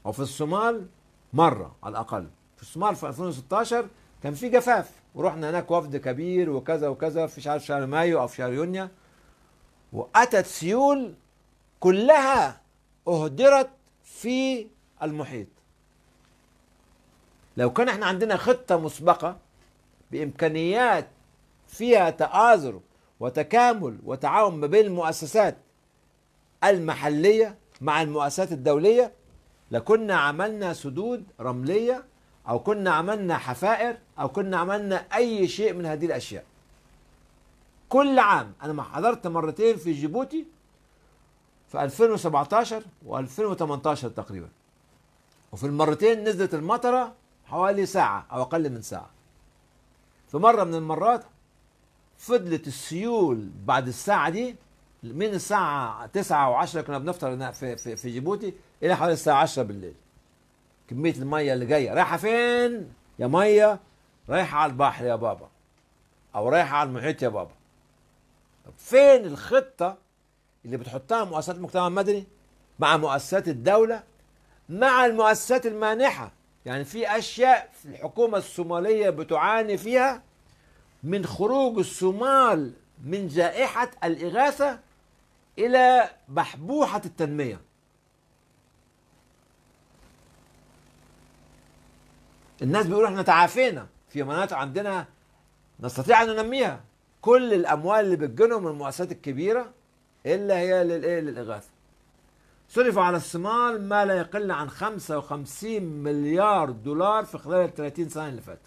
وفي الصومال مره على الاقل في الصومال في 2016 كان في جفاف ورحنا هناك وفد كبير وكذا وكذا في شهر شهر مايو او في شهر يونيو واتت سيول كلها اهدرت في المحيط لو كان احنا عندنا خطة مسبقة بإمكانيات فيها تآزر وتكامل وتعاون ما بين المؤسسات المحلية مع المؤسسات الدولية لكنا عملنا سدود رملية أو كنا عملنا حفائر أو كنا عملنا أي شيء من هذه الأشياء كل عام أنا ما حضرت مرتين في جيبوتي في 2017 و2018 تقريبا وفي المرتين نزلت المطرة حوالي ساعة أو أقل من ساعة في مرة من المرات فضلت السيول بعد الساعة دي من الساعة 9 أو 10 كنا بنفطر هنا في, في, في جيبوتي إلى حوالي الساعة 10 بالليل كمية المية اللي جاية رايحة فين؟ يا مية رايحة على البحر يا بابا أو رايحة على المحيط يا بابا طب فين الخطة اللي بتحطها مؤسسات المجتمع المدني مع مؤسسات الدولة مع المؤسسات المانحة يعني في اشياء في الحكومه الصوماليه بتعاني فيها من خروج الصومال من جائحه الاغاثه الى بحبوحه التنميه الناس بيقولوا احنا تعافينا في مناطق عندنا نستطيع ان ننميها كل الاموال اللي بتجيلهم من المؤسسات الكبيره الا هي للايه للاغاثه صرف على الصومال ما لا يقل عن 55 مليار دولار في خلال ال 30 سنة اللي فاتت.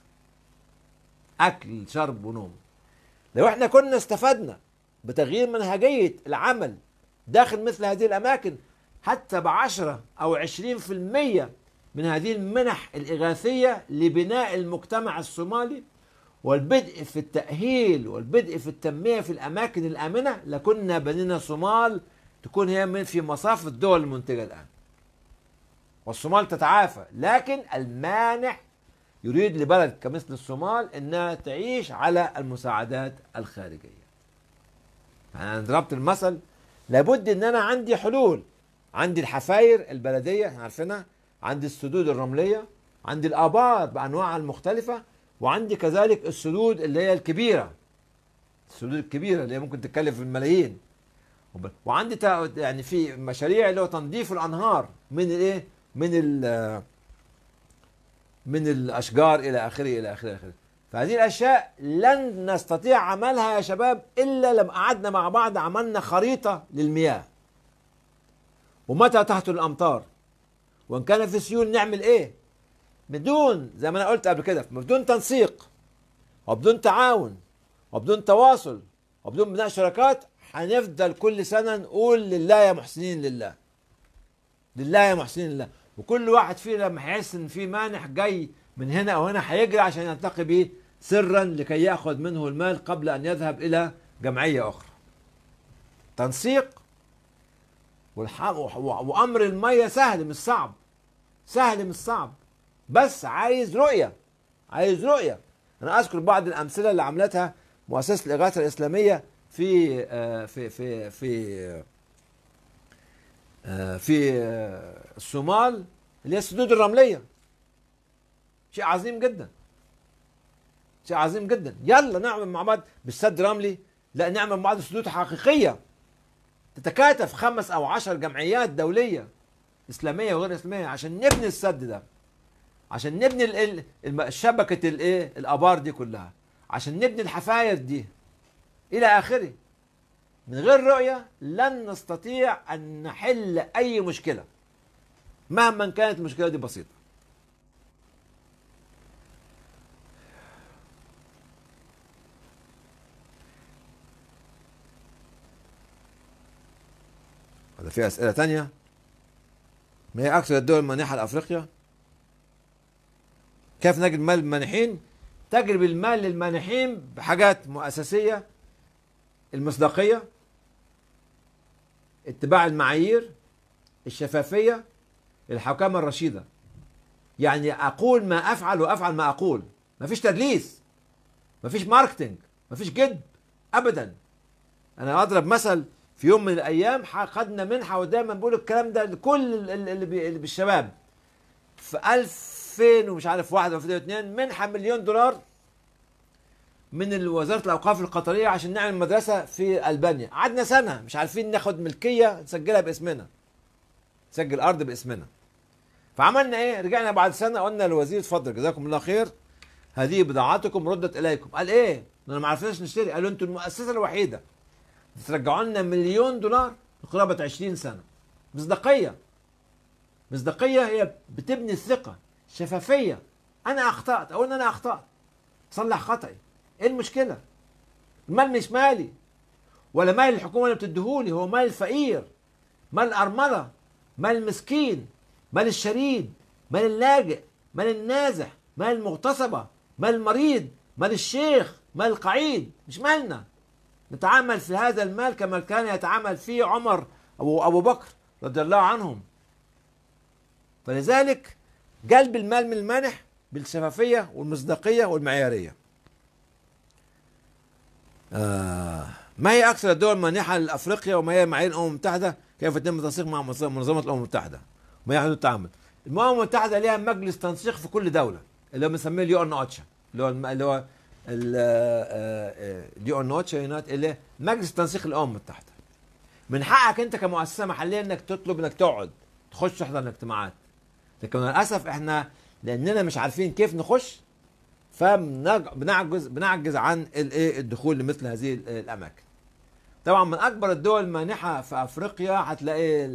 أكل شرب ونوم. لو احنا كنا استفدنا بتغيير منهجية العمل داخل مثل هذه الأماكن حتى ب 10 أو 20% من هذه المنح الإغاثية لبناء المجتمع الصومالي والبدء في التأهيل والبدء في التنمية في الأماكن الآمنة لكنا بنينا صومال تكون هي من في مصاف الدول المنتجة الآن والصومال تتعافى لكن المانع يريد لبلد كمثل الصومال أنها تعيش على المساعدات الخارجية يعني أنا ضربت المثل لابد أن أنا عندي حلول عندي الحفاير البلدية احنا عارفينها عندي السدود الرملية عندي الآبار بأنواعها المختلفة وعندي كذلك السدود اللي هي الكبيرة السدود الكبيرة اللي هي ممكن تتكلف بالملايين وعندي يعني في مشاريع اللي هو تنظيف الانهار من الايه من ال من الاشجار الى اخره الى اخره الى اخره فهذه الاشياء لن نستطيع عملها يا شباب الا لما قعدنا مع بعض عملنا خريطه للمياه ومتى تحت الامطار وان كان في سيول نعمل ايه بدون زي ما انا قلت قبل كده بدون تنسيق وبدون تعاون وبدون تواصل وبدون بناء شراكات هنفضل كل سنة نقول لله يا محسنين لله لله يا محسنين لله وكل واحد فينا لما هيحس ان في مانح جاي من هنا او هنا هيجري عشان يلتقي به سرا لكي ياخذ منه المال قبل ان يذهب الى جمعيه اخرى. تنسيق وامر الميه سهل مش صعب. سهل مش صعب. بس عايز رؤيه. عايز رؤيه. انا اذكر بعض الامثله اللي عملتها مؤسسه الاغاثه الاسلاميه آه، في في في آه، في في آه، الصومال اللي هي السدود الرمليه شيء عظيم جدا شيء عظيم جدا يلا نعمل مع بعض بالسد رملي لا نعمل مع بعض سدود حقيقيه تتكاتف خمس او عشر جمعيات دوليه اسلاميه وغير اسلاميه عشان نبني السد ده عشان نبني شبكه الايه الابار دي كلها عشان نبني الحفاير دي إلى آخره من غير رؤية لن نستطيع أن نحل أي مشكلة مهما كانت المشكلة دي بسيطة ولا في أسئلة تانية ما هي أكثر الدول المانحه لأفريقيا كيف نجد مال المانحين تجلب المال للمانحين بحاجات مؤسسية المصداقية اتباع المعايير الشفافية الحكامة الرشيدة يعني أقول ما أفعل وأفعل ما أقول مفيش تدليس مفيش ماركتينج مفيش جد أبدا أنا أضرب مثل في يوم من الأيام خدنا منحة ودايما بقول الكلام ده لكل اللي بالشباب في 2000 ومش عارف واحد ولا 2002 منحة مليون دولار من وزاره الاوقاف القطريه عشان نعمل مدرسه في البانيا قعدنا سنه مش عارفين ناخد ملكيه نسجلها باسمنا نسجل ارض باسمنا فعملنا ايه رجعنا بعد سنه قلنا للوزير اتفضل جزاكم الله خير هذه بضاعتكم ردت اليكم قال ايه ما انا ما عرفناش نشتري قالوا انتوا المؤسسه الوحيده ترجعوا لنا مليون دولار قرابه 20 سنه مصداقيه مصداقيه هي بتبني الثقه شفافيه انا اخطات أقول ان انا اخطات صلح خطأي ايه المشكله المال مش مالي ولا مال الحكومه اللي بتديهولي هو مال الفقير مال الارمله مال المسكين مال الشريد مال اللاجئ مال النازح مال المغتصبه مال المريض مال الشيخ مال القعيد مش مالنا نتعامل في هذا المال كما كان يتعامل فيه عمر أبو, أبو بكر رضي الله عنهم فلذلك جلب المال من المانح بالشفافية والمصداقية والمعيارية آه ما هي أكثر الدول مانحة لأفريقيا وما هي معايير الأمم المتحدة كيف يتم التنسيق مع منظمة الأمم المتحدة ما هي حدود التعامل الأمم المتحدة لها مجلس تنسيق في كل دولة اللي هو بنسميه اليو ان اوتشا اللي هو اللي هو آه، آه، اليو ان اوتشا اللي مجلس تنسيق الأمم المتحدة من حقك أنت كمؤسسة محلية إنك تطلب إنك تقعد تخش تحضر الاجتماعات لكن للأسف إحنا لأننا مش عارفين كيف نخش فبنعجز بنعجز عن الايه الدخول لمثل هذه الاماكن طبعا من اكبر الدول المانحه في افريقيا هتلاقي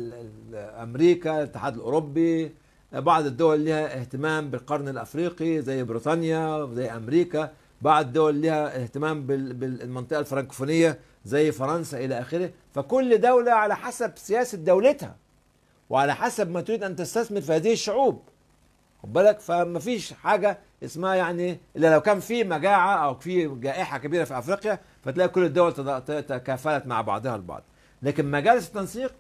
امريكا الاتحاد الاوروبي بعض الدول لها اهتمام بالقرن الافريقي زي بريطانيا زي امريكا بعض الدول لها اهتمام بالمنطقه الفرنكفونيه زي فرنسا الى اخره فكل دوله على حسب سياسه دولتها وعلى حسب ما تريد ان تستثمر في هذه الشعوب خد بالك فما فيش حاجه اسمها يعني الا لو كان في مجاعه او في جائحه كبيره في افريقيا فتلاقي كل الدول تكافلت مع بعضها البعض لكن مجالس التنسيق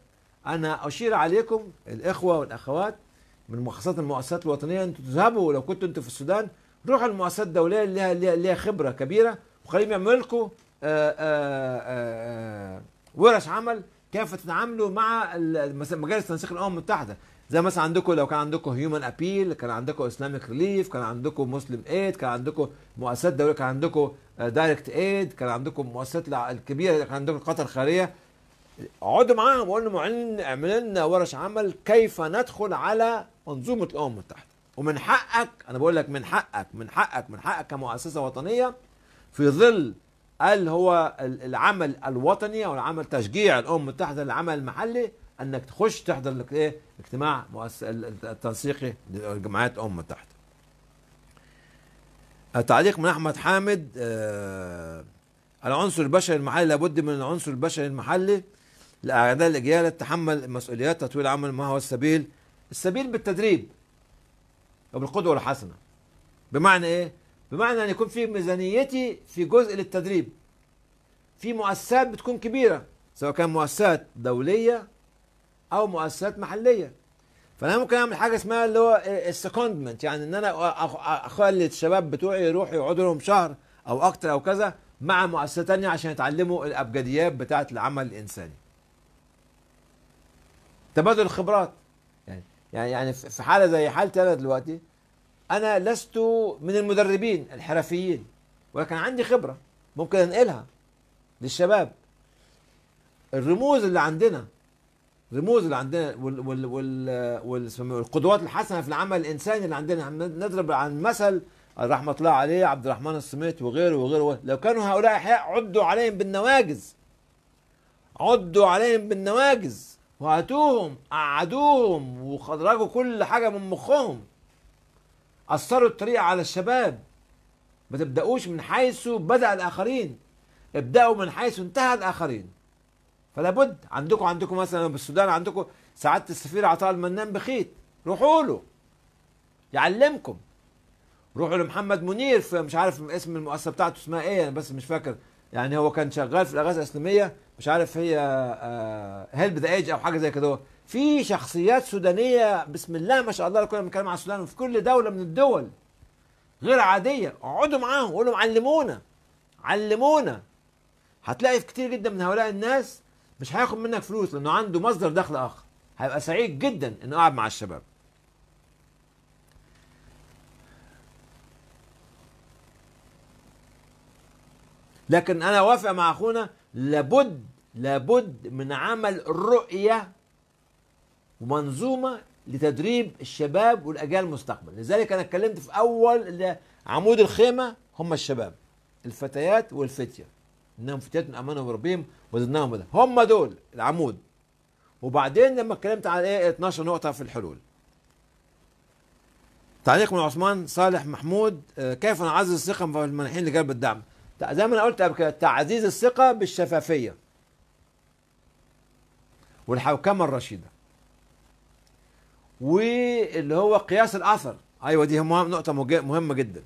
انا اشير عليكم الاخوه والاخوات من مؤسسات المؤسسات الوطنيه انتوا تذهبوا لو كنتوا انتوا في السودان روحوا المؤسسات الدوليه اللي ليها ليها خبره كبيره وخليهم يعملوا لكم ورش عمل كيف تتعاملوا مع مجالس تنسيق الامم المتحده زي مثلا عندكم لو كان عندكم هيومن ابيل كان عندكم اسلاميك ريليف كان عندكم مسلم ايد كان عندكم مؤسسات دوليه كان عندكم دايركت آه، ايد كان عندكم مؤسسات الكبيره كان عندكم قطر الخيريه اقعدوا معاهم وقولوا معلن اعملوا لنا ورش عمل كيف ندخل على منظومه الامم المتحده ومن حقك انا بقول لك من حقك من حقك من حقك كمؤسسه وطنيه في ظل هل هو العمل الوطني او العمل تشجيع الامم المتحده للعمل المحلي انك تخش تحضر ايه اجتماع التنسيقي لجمعيات الامم المتحده تعليق من احمد حامد آه، العنصر البشري المحلي لابد من العنصر البشري المحلي لاعداء الاجيال تتحمل مسؤوليات تطوير العمل ما هو السبيل السبيل بالتدريب وبالقدوه الحسنه بمعنى ايه بمعنى أن يكون في ميزانيتي في جزء للتدريب في مؤسسات بتكون كبيرة سواء كان مؤسسات دولية أو مؤسسات محلية فأنا ممكن أعمل حاجة اسمها اللي هو السكوندمنت يعني إن أنا أخلي الشباب بتوعي يروحوا يقعدوا لهم شهر أو أكتر أو كذا مع مؤسسة تانية عشان يتعلموا الأبجديات بتاعة العمل الإنساني تبادل الخبرات يعني يعني, يعني في حاله زي حالتي انا دلوقتي أنا لست من المدربين الحرفيين ولكن عندي خبرة ممكن أنقلها للشباب الرموز اللي عندنا الرموز اللي عندنا وال وال وال والقدوات إيه، الحسنه في العمل الانساني اللي عندنا نضرب عن مثل رحمه الله عليه عبد الرحمن الصميت وغيره وغيره لو كانوا هؤلاء احياء عدوا عليهم بالنواجز عدوا عليهم بالنواجز وهاتوهم قعدوهم وخرجوا كل حاجه من مخهم أثروا الطريقة على الشباب ما تبدأوش من حيث بدأ الآخرين ابدأوا من حيث انتهى الآخرين فلا بد عندكم عندكم مثلا بالسودان عندكم سعادة السفير عطاء المنان بخيت روحوا له يعلمكم روحوا لمحمد منير في مش عارف اسم المؤسسة بتاعته اسمها ايه انا بس مش فاكر يعني هو كان شغال في الاغاثه الاسلاميه مش عارف هي هيلب ذا ايج او حاجه زي كده في شخصيات سودانية بسم الله ما شاء الله كنا بنتكلم عن السودان وفي كل دولة من الدول غير عادية اقعدوا معاهم قول لهم علمونا علمونا هتلاقي في كتير جدا من هؤلاء الناس مش هياخد منك فلوس لأنه عنده مصدر دخل آخر هيبقى سعيد جدا إنه قاعد مع الشباب لكن أنا وافق مع أخونا لابد لابد من عمل رؤية ومنظومه لتدريب الشباب والاجيال المستقبل لذلك انا اتكلمت في اول عمود الخيمه هم الشباب الفتيات والفتيه انهم فتيات من امانهم وربهم وزدناهم بدا. هم دول العمود وبعدين لما اتكلمت على ايه 12 نقطه في الحلول تعليق من عثمان صالح محمود آه، كيف نعزز الثقه في المنحين لجلب الدعم زي ما انا قلت قبل كده تعزيز الثقه بالشفافيه والحوكمه الرشيده واللي هو قياس الاثر ايوه دي نقطه مهمه جدا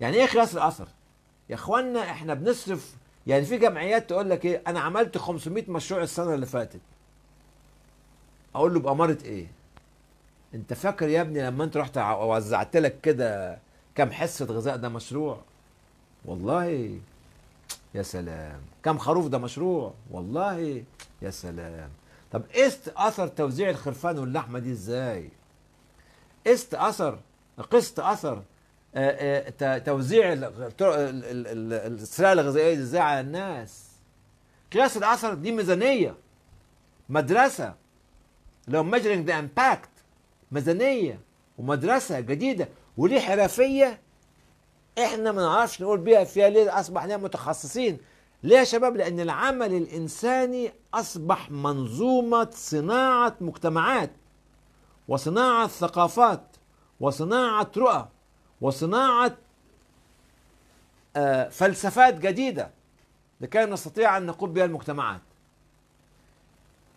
يعني ايه قياس الاثر يا اخوانا احنا بنصرف يعني في جمعيات تقول لك ايه انا عملت 500 مشروع السنه اللي فاتت اقول له باماره ايه انت فاكر يا ابني لما انت رحت وزعت لك كده كم حصه غذاء ده مشروع والله يا سلام كم خروف ده مشروع والله يا سلام طب قست اثر توزيع الخرفان واللحمه دي ازاي قست اثر قست اثر آه، آه، توزيع السلع الغذائيه دي ازاي على الناس قياس الاثر دي ميزانيه مدرسه لو ميجرنج ذا امباكت ميزانيه ومدرسه جديده وليه حرفيه احنا ما نعرفش نقول بيها فيها ليه اصبح لنا متخصصين ليه يا شباب لأن العمل الإنساني أصبح منظومة صناعة مجتمعات وصناعة ثقافات وصناعة رؤى وصناعة آه، فلسفات جديدة لكي نستطيع أن نقوم بها المجتمعات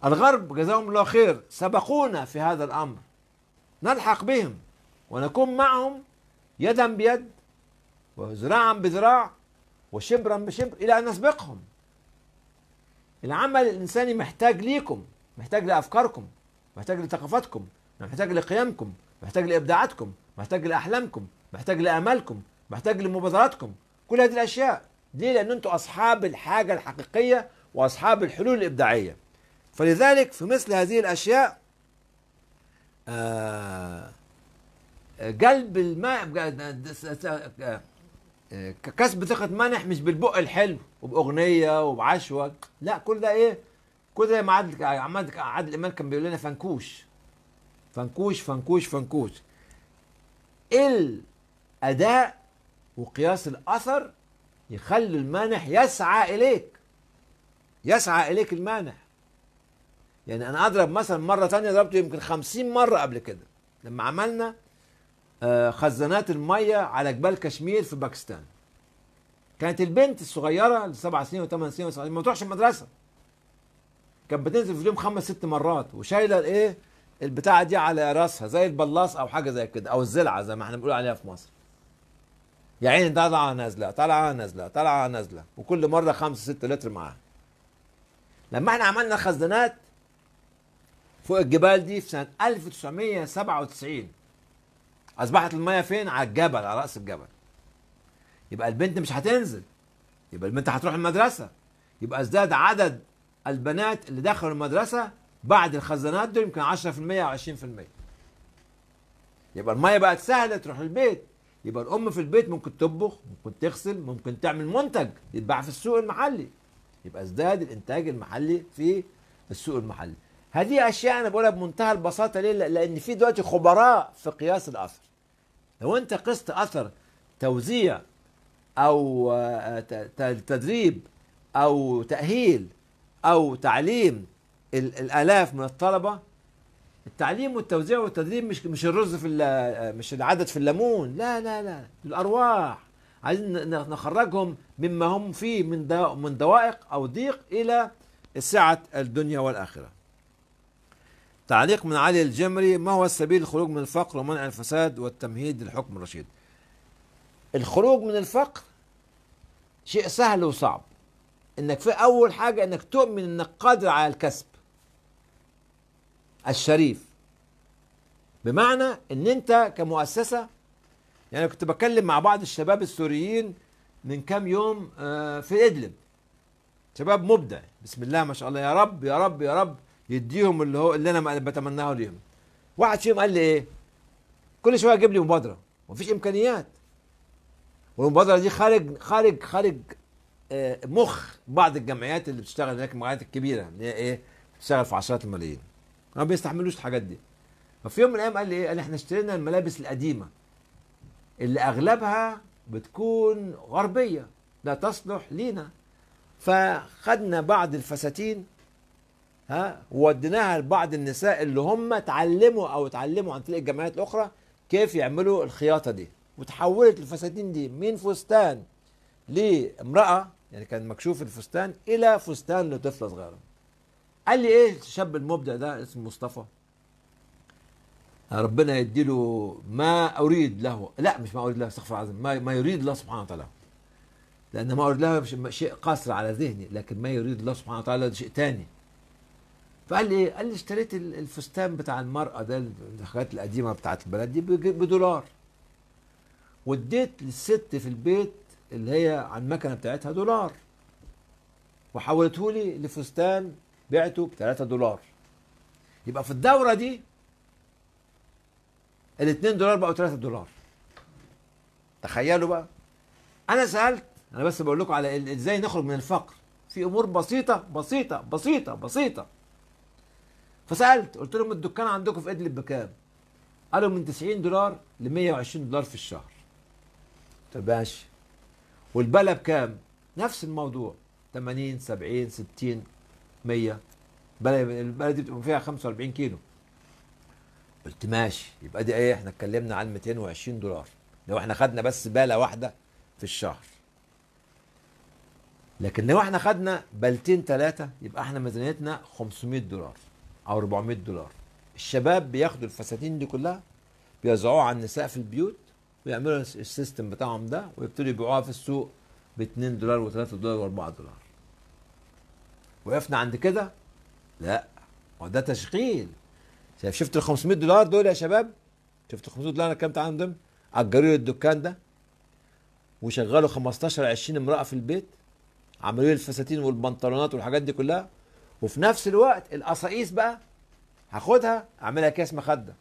الغرب جزاهم الله خير سبقونا في هذا الأمر نلحق بهم ونكون معهم يدا بيد وذراعا بذراع وشبرا بشبر إلى أن نسبقهم العمل الإنساني محتاج ليكم محتاج لأفكاركم محتاج لثقافتكم محتاج لقيمكم محتاج لإبداعاتكم محتاج لأحلامكم محتاج لآمالكم محتاج لمبادراتكم كل هذه الأشياء ليه؟ لأن أنتم أصحاب الحاجة الحقيقية وأصحاب الحلول الإبداعية فلذلك في مثل هذه الأشياء آه جلب الماء آه، كسب ثقة منح مش بالبق الحلو وبأغنية وبعشوة لا كل ده إيه كل ده عادل عادل إمام كان بيقول لنا فنكوش فنكوش فنكوش فنكوش الأداء وقياس الأثر يخلي المانح يسعى إليك يسعى إليك المانح يعني أنا أضرب مثلا مرة ثانية ضربته يمكن خمسين مرة قبل كده لما عملنا آه، خزانات الميه على جبال كشمير في باكستان كانت البنت الصغيره سبع سنين وثمان سنين وسبع سنين ما تروحش المدرسه كانت بتنزل في اليوم خمس ست مرات وشايله الايه البتاعه دي على راسها زي البلاص او حاجه زي كده او الزلعه زي ما احنا بنقول عليها في مصر يا عيني طالعه نازله طالعه نازله طالعه نازله وكل مره خمسة ستة لتر معاها لما احنا عملنا خزانات فوق الجبال دي في سنه 1997 اصبحت الميه فين على الجبل على راس الجبل يبقى البنت مش هتنزل يبقى البنت هتروح المدرسه يبقى ازداد عدد البنات اللي دخلوا المدرسه بعد الخزانات دول يمكن 10% او 20% يبقى الميه بقت سهله تروح البيت يبقى الام في البيت ممكن تطبخ ممكن تغسل ممكن تعمل منتج يتباع في السوق المحلي يبقى ازداد الانتاج المحلي في السوق المحلي هذه اشياء انا بقولها بمنتهى البساطه ليه لان في دلوقتي خبراء في قياس الاثر لو انت قست اثر توزيع او آه، تدريب او تاهيل او تعليم الالاف من الطلبه التعليم والتوزيع والتدريب مش مش الرز في آه، مش العدد في الليمون لا لا لا الارواح عايزين نخرجهم مما هم فيه من من ضوائق او ضيق الى سعه الدنيا والاخره تعليق من علي الجمري ما هو السبيل للخروج من الفقر ومنع الفساد والتمهيد للحكم الرشيد الخروج من الفقر شيء سهل وصعب انك في اول حاجه انك تؤمن انك قادر على الكسب الشريف بمعنى ان انت كمؤسسه يعني كنت بكلم مع بعض الشباب السوريين من كام يوم آه، في ادلب شباب مبدع بسم الله ما شاء الله يا رب يا رب يا رب يديهم اللي هو اللي انا بتمناه ليهم واحد فيهم قال لي ايه كل شويه اجيب لي مبادره مفيش امكانيات والمبادره دي خارج خارج خارج آه، مخ بعض الجمعيات اللي بتشتغل هناك الجمعيات الكبيره اللي هي ايه بتشتغل في عشرات الملايين ما بيستحملوش الحاجات دي ففي يوم من الايام قال لي ايه قال احنا اشترينا الملابس القديمه اللي اغلبها بتكون غربيه لا تصلح لينا فخدنا بعض الفساتين ها وديناها لبعض النساء اللي هم اتعلموا او اتعلموا عن طريق الجمعيات الاخرى كيف يعملوا الخياطه دي وتحولت الفساتين دي من فستان لامراه يعني كان مكشوف الفستان الى فستان لطفله صغيره قال لي ايه الشاب المبدع ده اسمه مصطفى ربنا يديله ما اريد له لا مش ما اريد له استغفر العظيم ما, ما يريد الله سبحانه وتعالى لان ما اريد له شيء قاصر على ذهني لكن ما يريد الله سبحانه وتعالى شيء ثاني فقال لي ايه؟ قال لي اشتريت الفستان بتاع المرأة ده الحاجات القديمة بتاعت البلد دي بدولار واديت للست في البيت اللي هي على المكنة بتاعتها دولار وحولته لي لفستان بعته ب 3 دولار يبقى في الدورة دي ال 2 دولار بقوا 3 دولار تخيلوا بقى انا سالت انا بس بقول لكم على ازاي نخرج من الفقر في امور بسيطه بسيطه بسيطه بسيطه فسالت قلت لهم الدكان عندكم في ادلب بكام؟ قالوا من 90 دولار ل 120 دولار في الشهر. طب ماشي والبلا بكام؟ نفس الموضوع 80 70 60 100 بلا البلا دي بتبقى فيها 45 كيلو. قلت ماشي يبقى دي ايه احنا اتكلمنا عن 220 دولار لو احنا خدنا بس باله واحده في الشهر. لكن لو احنا خدنا بالتين ثلاثه يبقى احنا ميزانيتنا 500 دولار. او 400 دولار الشباب بياخدوا الفساتين دي كلها بيوزعوها على النساء في البيوت ويعملوا السيستم بتاعهم ده ويبتدوا يبيعوها في السوق ب 2 دولار و3 دولار و4 دولار وقفنا عند كده لا هو ده تشغيل شايف شفت ال 500 دولار دول يا شباب شفت ال 500 دولار كام تعالوا دول اجروا لي الدكان ده وشغلوا 15 20 امراه في البيت عملوا لي الفساتين والبنطلونات والحاجات دي كلها وفي نفس الوقت القصائيس بقى هاخدها اعملها كاس مخده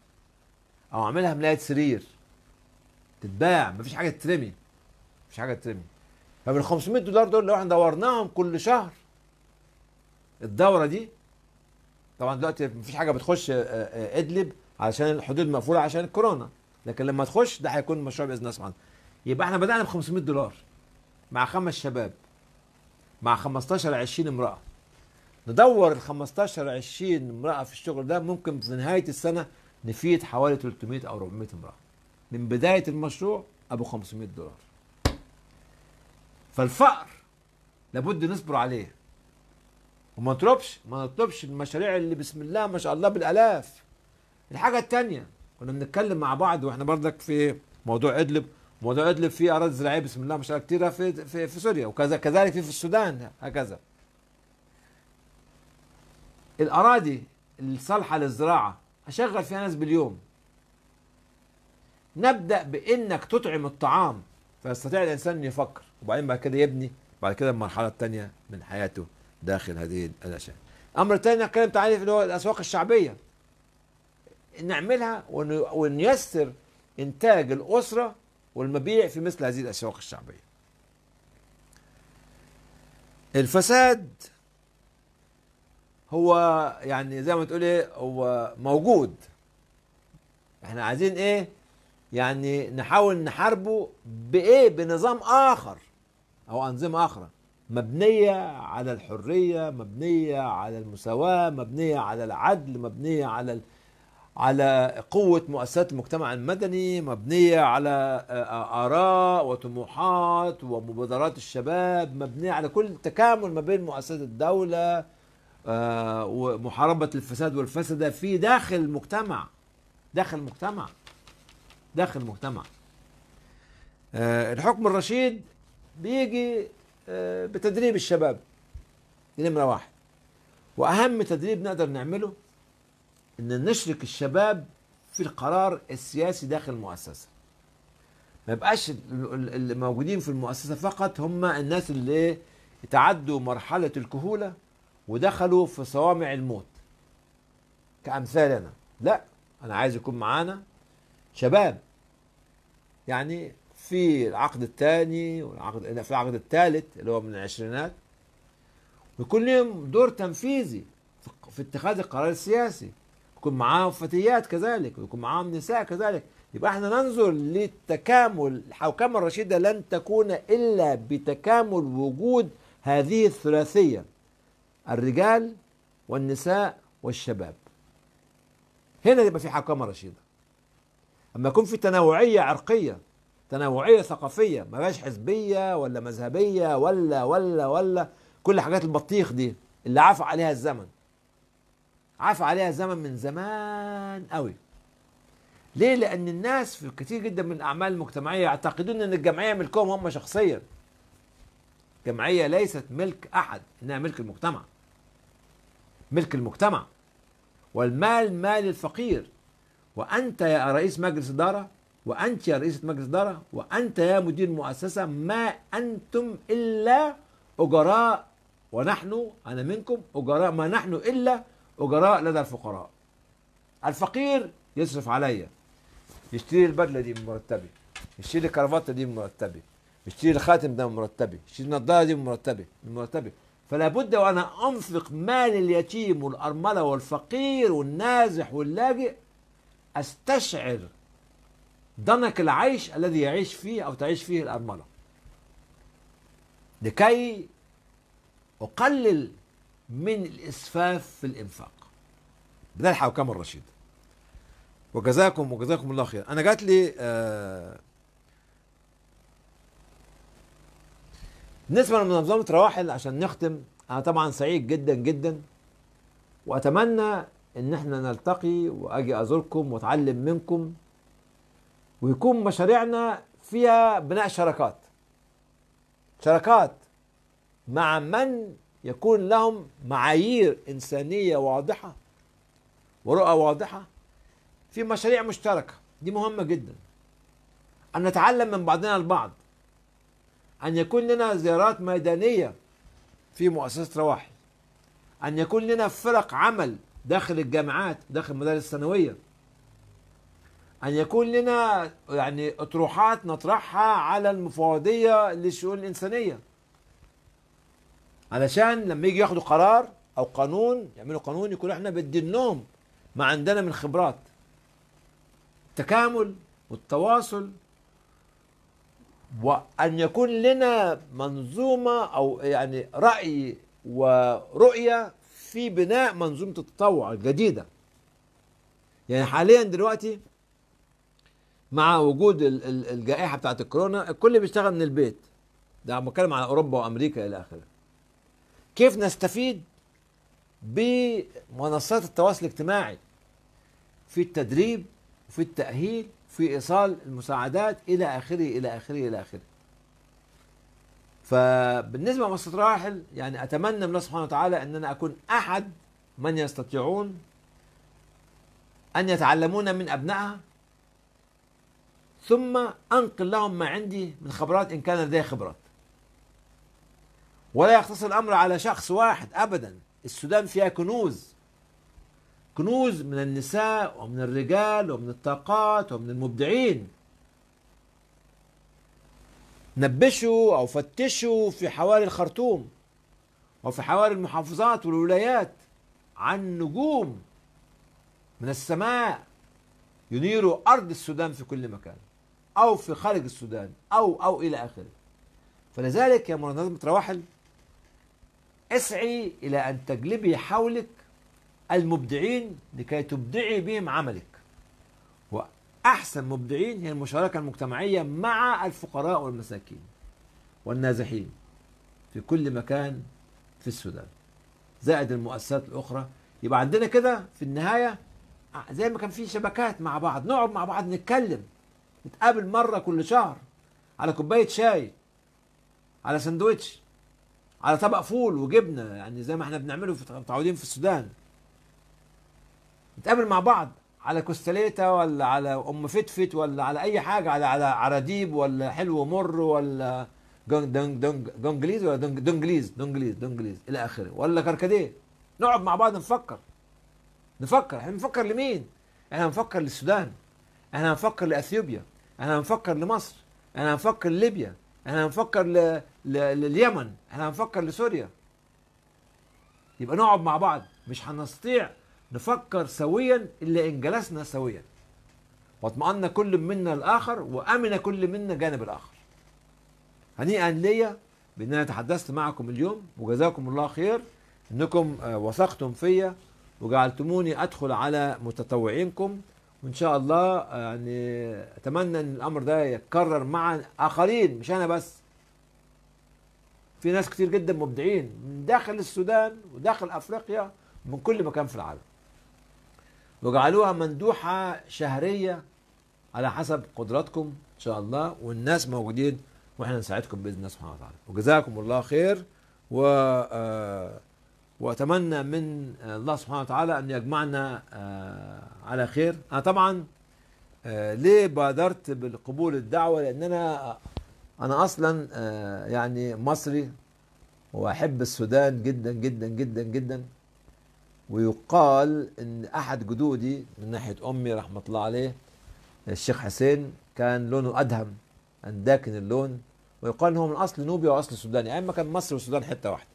او اعملها ملايه سرير تتباع مفيش حاجه تترمي مفيش حاجه تترمي فبال 500 دولار دول لو احنا دورناهم كل شهر الدوره دي طبعا دلوقتي مفيش حاجه بتخش آه، آه، ادلب علشان الحدود مقفوله عشان الكورونا لكن لما تخش ده هيكون مشروع باذن الله سبحانه يبقى احنا بدانا ب 500 دولار مع خمس شباب مع 15 20 امراه ندور ال 15 20 امراه في الشغل ده ممكن في نهايه السنه نفيد حوالي 300 او 400 امراه من بدايه المشروع ابو 500 دولار فالفقر لابد نصبر عليه وما نطلبش ما نطلبش المشاريع اللي بسم الله ما شاء الله بالالاف الحاجه الثانيه كنا بنتكلم مع بعض واحنا بردك في موضوع ادلب موضوع ادلب فيه اراضي زراعيه بسم الله ما شاء الله كتيره في في, في سوريا وكذا كذلك في, في السودان هكذا الأراضي الصالحة للزراعة أشغل فيها ناس باليوم نبدأ بإنك تطعم الطعام فيستطيع الإنسان ان يفكر وبعدين بعد كده يبني بعد كده المرحلة الثانية من حياته داخل هذه الأشياء أمر الثاني نتكلم عليه اللي هو الأسواق الشعبية نعملها ونيسر إنتاج الأسرة والمبيع في مثل هذه الأسواق الشعبية الفساد هو يعني زي ما تقولي هو موجود احنا عايزين ايه يعني نحاول نحاربه بايه بنظام اخر او انظمه اخرى مبنيه على الحريه مبنيه على المساواه مبنيه على العدل مبنيه على ال... على قوة مؤسسات المجتمع المدني مبنية على آراء وطموحات ومبادرات الشباب مبنية على كل التكامل ما بين مؤسسات الدولة آه، ومحاربه الفساد والفسد في داخل المجتمع داخل المجتمع داخل المجتمع آه، الحكم الرشيد بيجي آه، بتدريب الشباب نمرة واحد وأهم تدريب نقدر نعمله إن نشرك الشباب في القرار السياسي داخل المؤسسة ما يبقاش اللي موجودين في المؤسسة فقط هم الناس اللي تعدوا مرحلة الكهولة ودخلوا في صوامع الموت كأمثالنا لا أنا عايز يكون معانا شباب يعني في العقد الثاني والعقد في العقد الثالث اللي هو من العشرينات ويكون لهم دور تنفيذي في اتخاذ القرار السياسي يكون معاهم فتيات كذلك ويكون معاهم نساء كذلك يبقى احنا ننظر للتكامل الحوكمة الرشيدة لن تكون إلا بتكامل وجود هذه الثلاثية الرجال والنساء والشباب هنا يبقى في حكامة رشيدة أما يكون في تنوعية عرقية تنوعية ثقافية ما بقاش حزبية ولا مذهبية ولا ولا ولا كل حاجات البطيخ دي اللي عفى عليها الزمن عفى عليها الزمن من زمان قوي ليه؟ لأن الناس في كتير جدا من الأعمال المجتمعية يعتقدون أن الجمعية ملكهم هم شخصيا الجمعية ليست ملك أحد إنها ملك المجتمع ملك المجتمع والمال مال الفقير وأنت يا رئيس مجلس إدارة وأنت يا رئيسة مجلس إدارة وأنت يا مدير مؤسسة ما أنتم إلا أجراء ونحن أنا منكم أجراء ما نحن إلا أجراء لدى الفقراء الفقير يصرف عليا يشتري البدلة دي من يشتري الكرافته دي من يشتري الخاتم ده من يشتري النضاره دي من مرتبي فلا بد وأنا أنفق مال اليتيم والأرملة والفقير والنازح واللاجئ أستشعر ضنك العيش الذي يعيش فيه أو تعيش فيه الأرملة لكي أقلل من الإسفاف في الإنفاق ده الحوكمة الرشيد وجزاكم وجزاكم الله خير أنا جات لي آه بالنسبة لمنظمة رواحل عشان نختم أنا طبعا سعيد جدا جدا وأتمنى إن احنا نلتقي وأجي أزوركم وأتعلم منكم ويكون مشاريعنا فيها بناء شراكات شراكات مع من يكون لهم معايير إنسانية واضحة ورؤى واضحة في مشاريع مشتركة دي مهمة جدا أن نتعلم من بعضنا البعض أن يكون لنا زيارات ميدانية في مؤسسة رواحي أن يكون لنا فرق عمل داخل الجامعات داخل المدارس الثانوية أن يكون لنا يعني أطروحات نطرحها على المفوضية للشؤون الإنسانية علشان لما يجي ياخدوا قرار أو قانون يعملوا قانون يكون احنا بدينهم ما عندنا من خبرات التكامل والتواصل وأن يكون لنا منظومة أو يعني رأي ورؤية في بناء منظومة التطوع الجديدة يعني حاليا دلوقتي مع وجود الجائحة بتاعه الكورونا الكل بيشتغل من البيت ده بتكلم على أوروبا وأمريكا إلى آخره كيف نستفيد بمنصات التواصل الاجتماعي في التدريب وفي التأهيل في إيصال المساعدات إلى آخره إلى آخره إلى آخره فبالنسبة لمصر راحل يعني أتمنى من الله سبحانه وتعالى أن أنا أكون أحد من يستطيعون أن يتعلمون من أبنائها ثم أنقل لهم ما عندي من خبرات إن كان لدي خبرات ولا يقتصر الأمر على شخص واحد أبدا السودان فيها كنوز كنوز من النساء ومن الرجال ومن الطاقات ومن المبدعين نبشوا أو فتشوا في حواري الخرطوم وفي حواري المحافظات والولايات عن نجوم من السماء ينيروا أرض السودان في كل مكان أو في خارج السودان أو أو إلى آخره فلذلك يا منظمة رواحل اسعي إلى أن تجلبي حولك المبدعين لكي تبدعي بهم عملك وأحسن مبدعين هي المشاركة المجتمعية مع الفقراء والمساكين والنازحين في كل مكان في السودان زائد المؤسسات الأخرى يبقى عندنا كده في النهاية زي ما كان في شبكات مع بعض نقعد مع بعض نتكلم نتقابل مرة كل شهر على كوباية شاي على سندويتش على طبق فول وجبنة يعني زي ما احنا بنعمله في متعودين في السودان نتقابل مع بعض على كوستاليتا ولا على ام فتفت ولا على اي حاجه على على عراديب ولا حلو مر ولا دونج دونج دونجليز ولا دونج دونجليز دونجليز دونجليز الى اخره ولا كركديه نقعد مع بعض نفكر نفكر احنا بنفكر لمين؟ احنا بنفكر للسودان احنا بنفكر لاثيوبيا احنا بنفكر لمصر احنا بنفكر لليبيا احنا بنفكر ل... ل... لليمن احنا بنفكر لسوريا يبقى نقعد مع بعض مش هنستطيع نفكر سويا إلا إن جلسنا سويا واطمأن كل منا الآخر وأمن كل منا جانب الآخر هنيئا ليا بأن أنا تحدثت معكم اليوم وجزاكم الله خير أنكم آه، وثقتم فيا وجعلتموني أدخل على متطوعينكم وإن شاء الله آه، يعني أتمنى أن الأمر ده يتكرر مع آخرين مش أنا بس في ناس كتير جدا مبدعين من داخل السودان وداخل أفريقيا من كل مكان في العالم وجعلوها مندوحة شهرية على حسب قدراتكم إن شاء الله والناس موجودين وإحنا نساعدكم بإذن الله سبحانه وتعالى وجزاكم الله خير و آه، وأتمنى من الله سبحانه وتعالى أن يجمعنا آه، على خير أنا طبعا آه، ليه بادرت بالقبول الدعوة لأن أنا أنا أصلا يعني مصري وأحب السودان جدا جدا جدا جدا ويقال ان احد جدودي من ناحيه امي رحمه الله عليه الشيخ حسين كان لونه ادهم داكن اللون ويقال ان هو من اصل نوبي واصل سوداني اما كان مصر والسودان حته واحده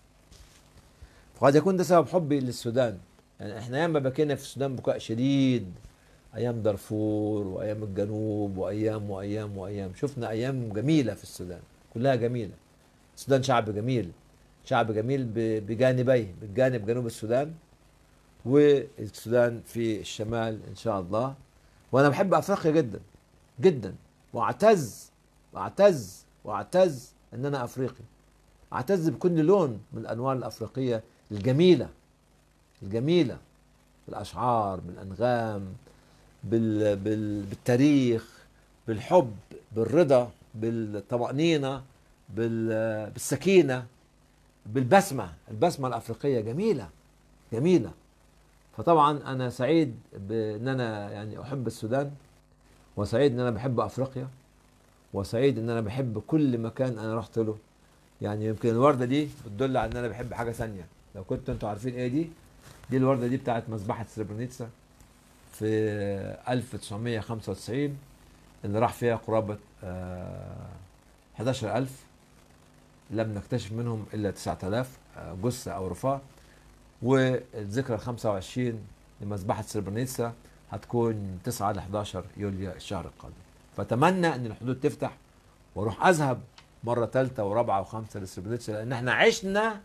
فقد يكون ده سبب حبي للسودان يعني احنا ايام بكينا في السودان بكاء شديد ايام دارفور وايام الجنوب وايام وايام وايام شفنا ايام جميله في السودان كلها جميله السودان شعب جميل شعب جميل بجانبيه بالجانب جنوب السودان والسودان في الشمال ان شاء الله وانا بحب افريقيا جدا جدا واعتز واعتز واعتز ان انا افريقي اعتز بكل لون من الانوار الافريقيه الجميله الجميله بالاشعار بالانغام بال... بال... بالتاريخ بالحب بالرضا بالطمانينه بال... بالسكينه بالبسمه البسمه الافريقيه جميله جميله فطبعا انا سعيد بان انا يعني احب السودان وسعيد ان انا بحب افريقيا وسعيد ان انا بحب كل مكان انا رحت له يعني يمكن الورده دي بتدل على ان انا بحب حاجه ثانيه لو كنتوا انتوا عارفين ايه دي دي الورده دي بتاعت مذبحه سربرنيتسا في 1995 اللي راح فيها قرابه 11000 آه، لم نكتشف منهم الا 9000 آه، جثه او رفاه والذكرى 25 لمذبحة سربنيسا هتكون 9 ل 11 يوليو الشهر القادم فأتمنى أن الحدود تفتح وأروح أذهب مرة ثالثة ورابعة وخامسة لسربنيسا لأن احنا عشنا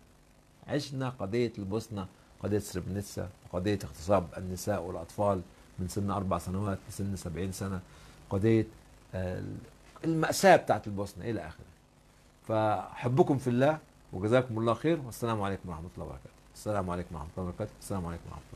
عشنا قضية البوسنة قضية سربنيسا قضية اغتصاب النساء والأطفال من سن أربع سنوات لسن 70 سنة قضية آه، المأساة بتاعت البوسنة إلى آخره فحبكم في الله وجزاكم الله خير والسلام عليكم ورحمة الله وبركاته السلام عليكم ورحمه الله وبركاته السلام عليكم ورحمه الله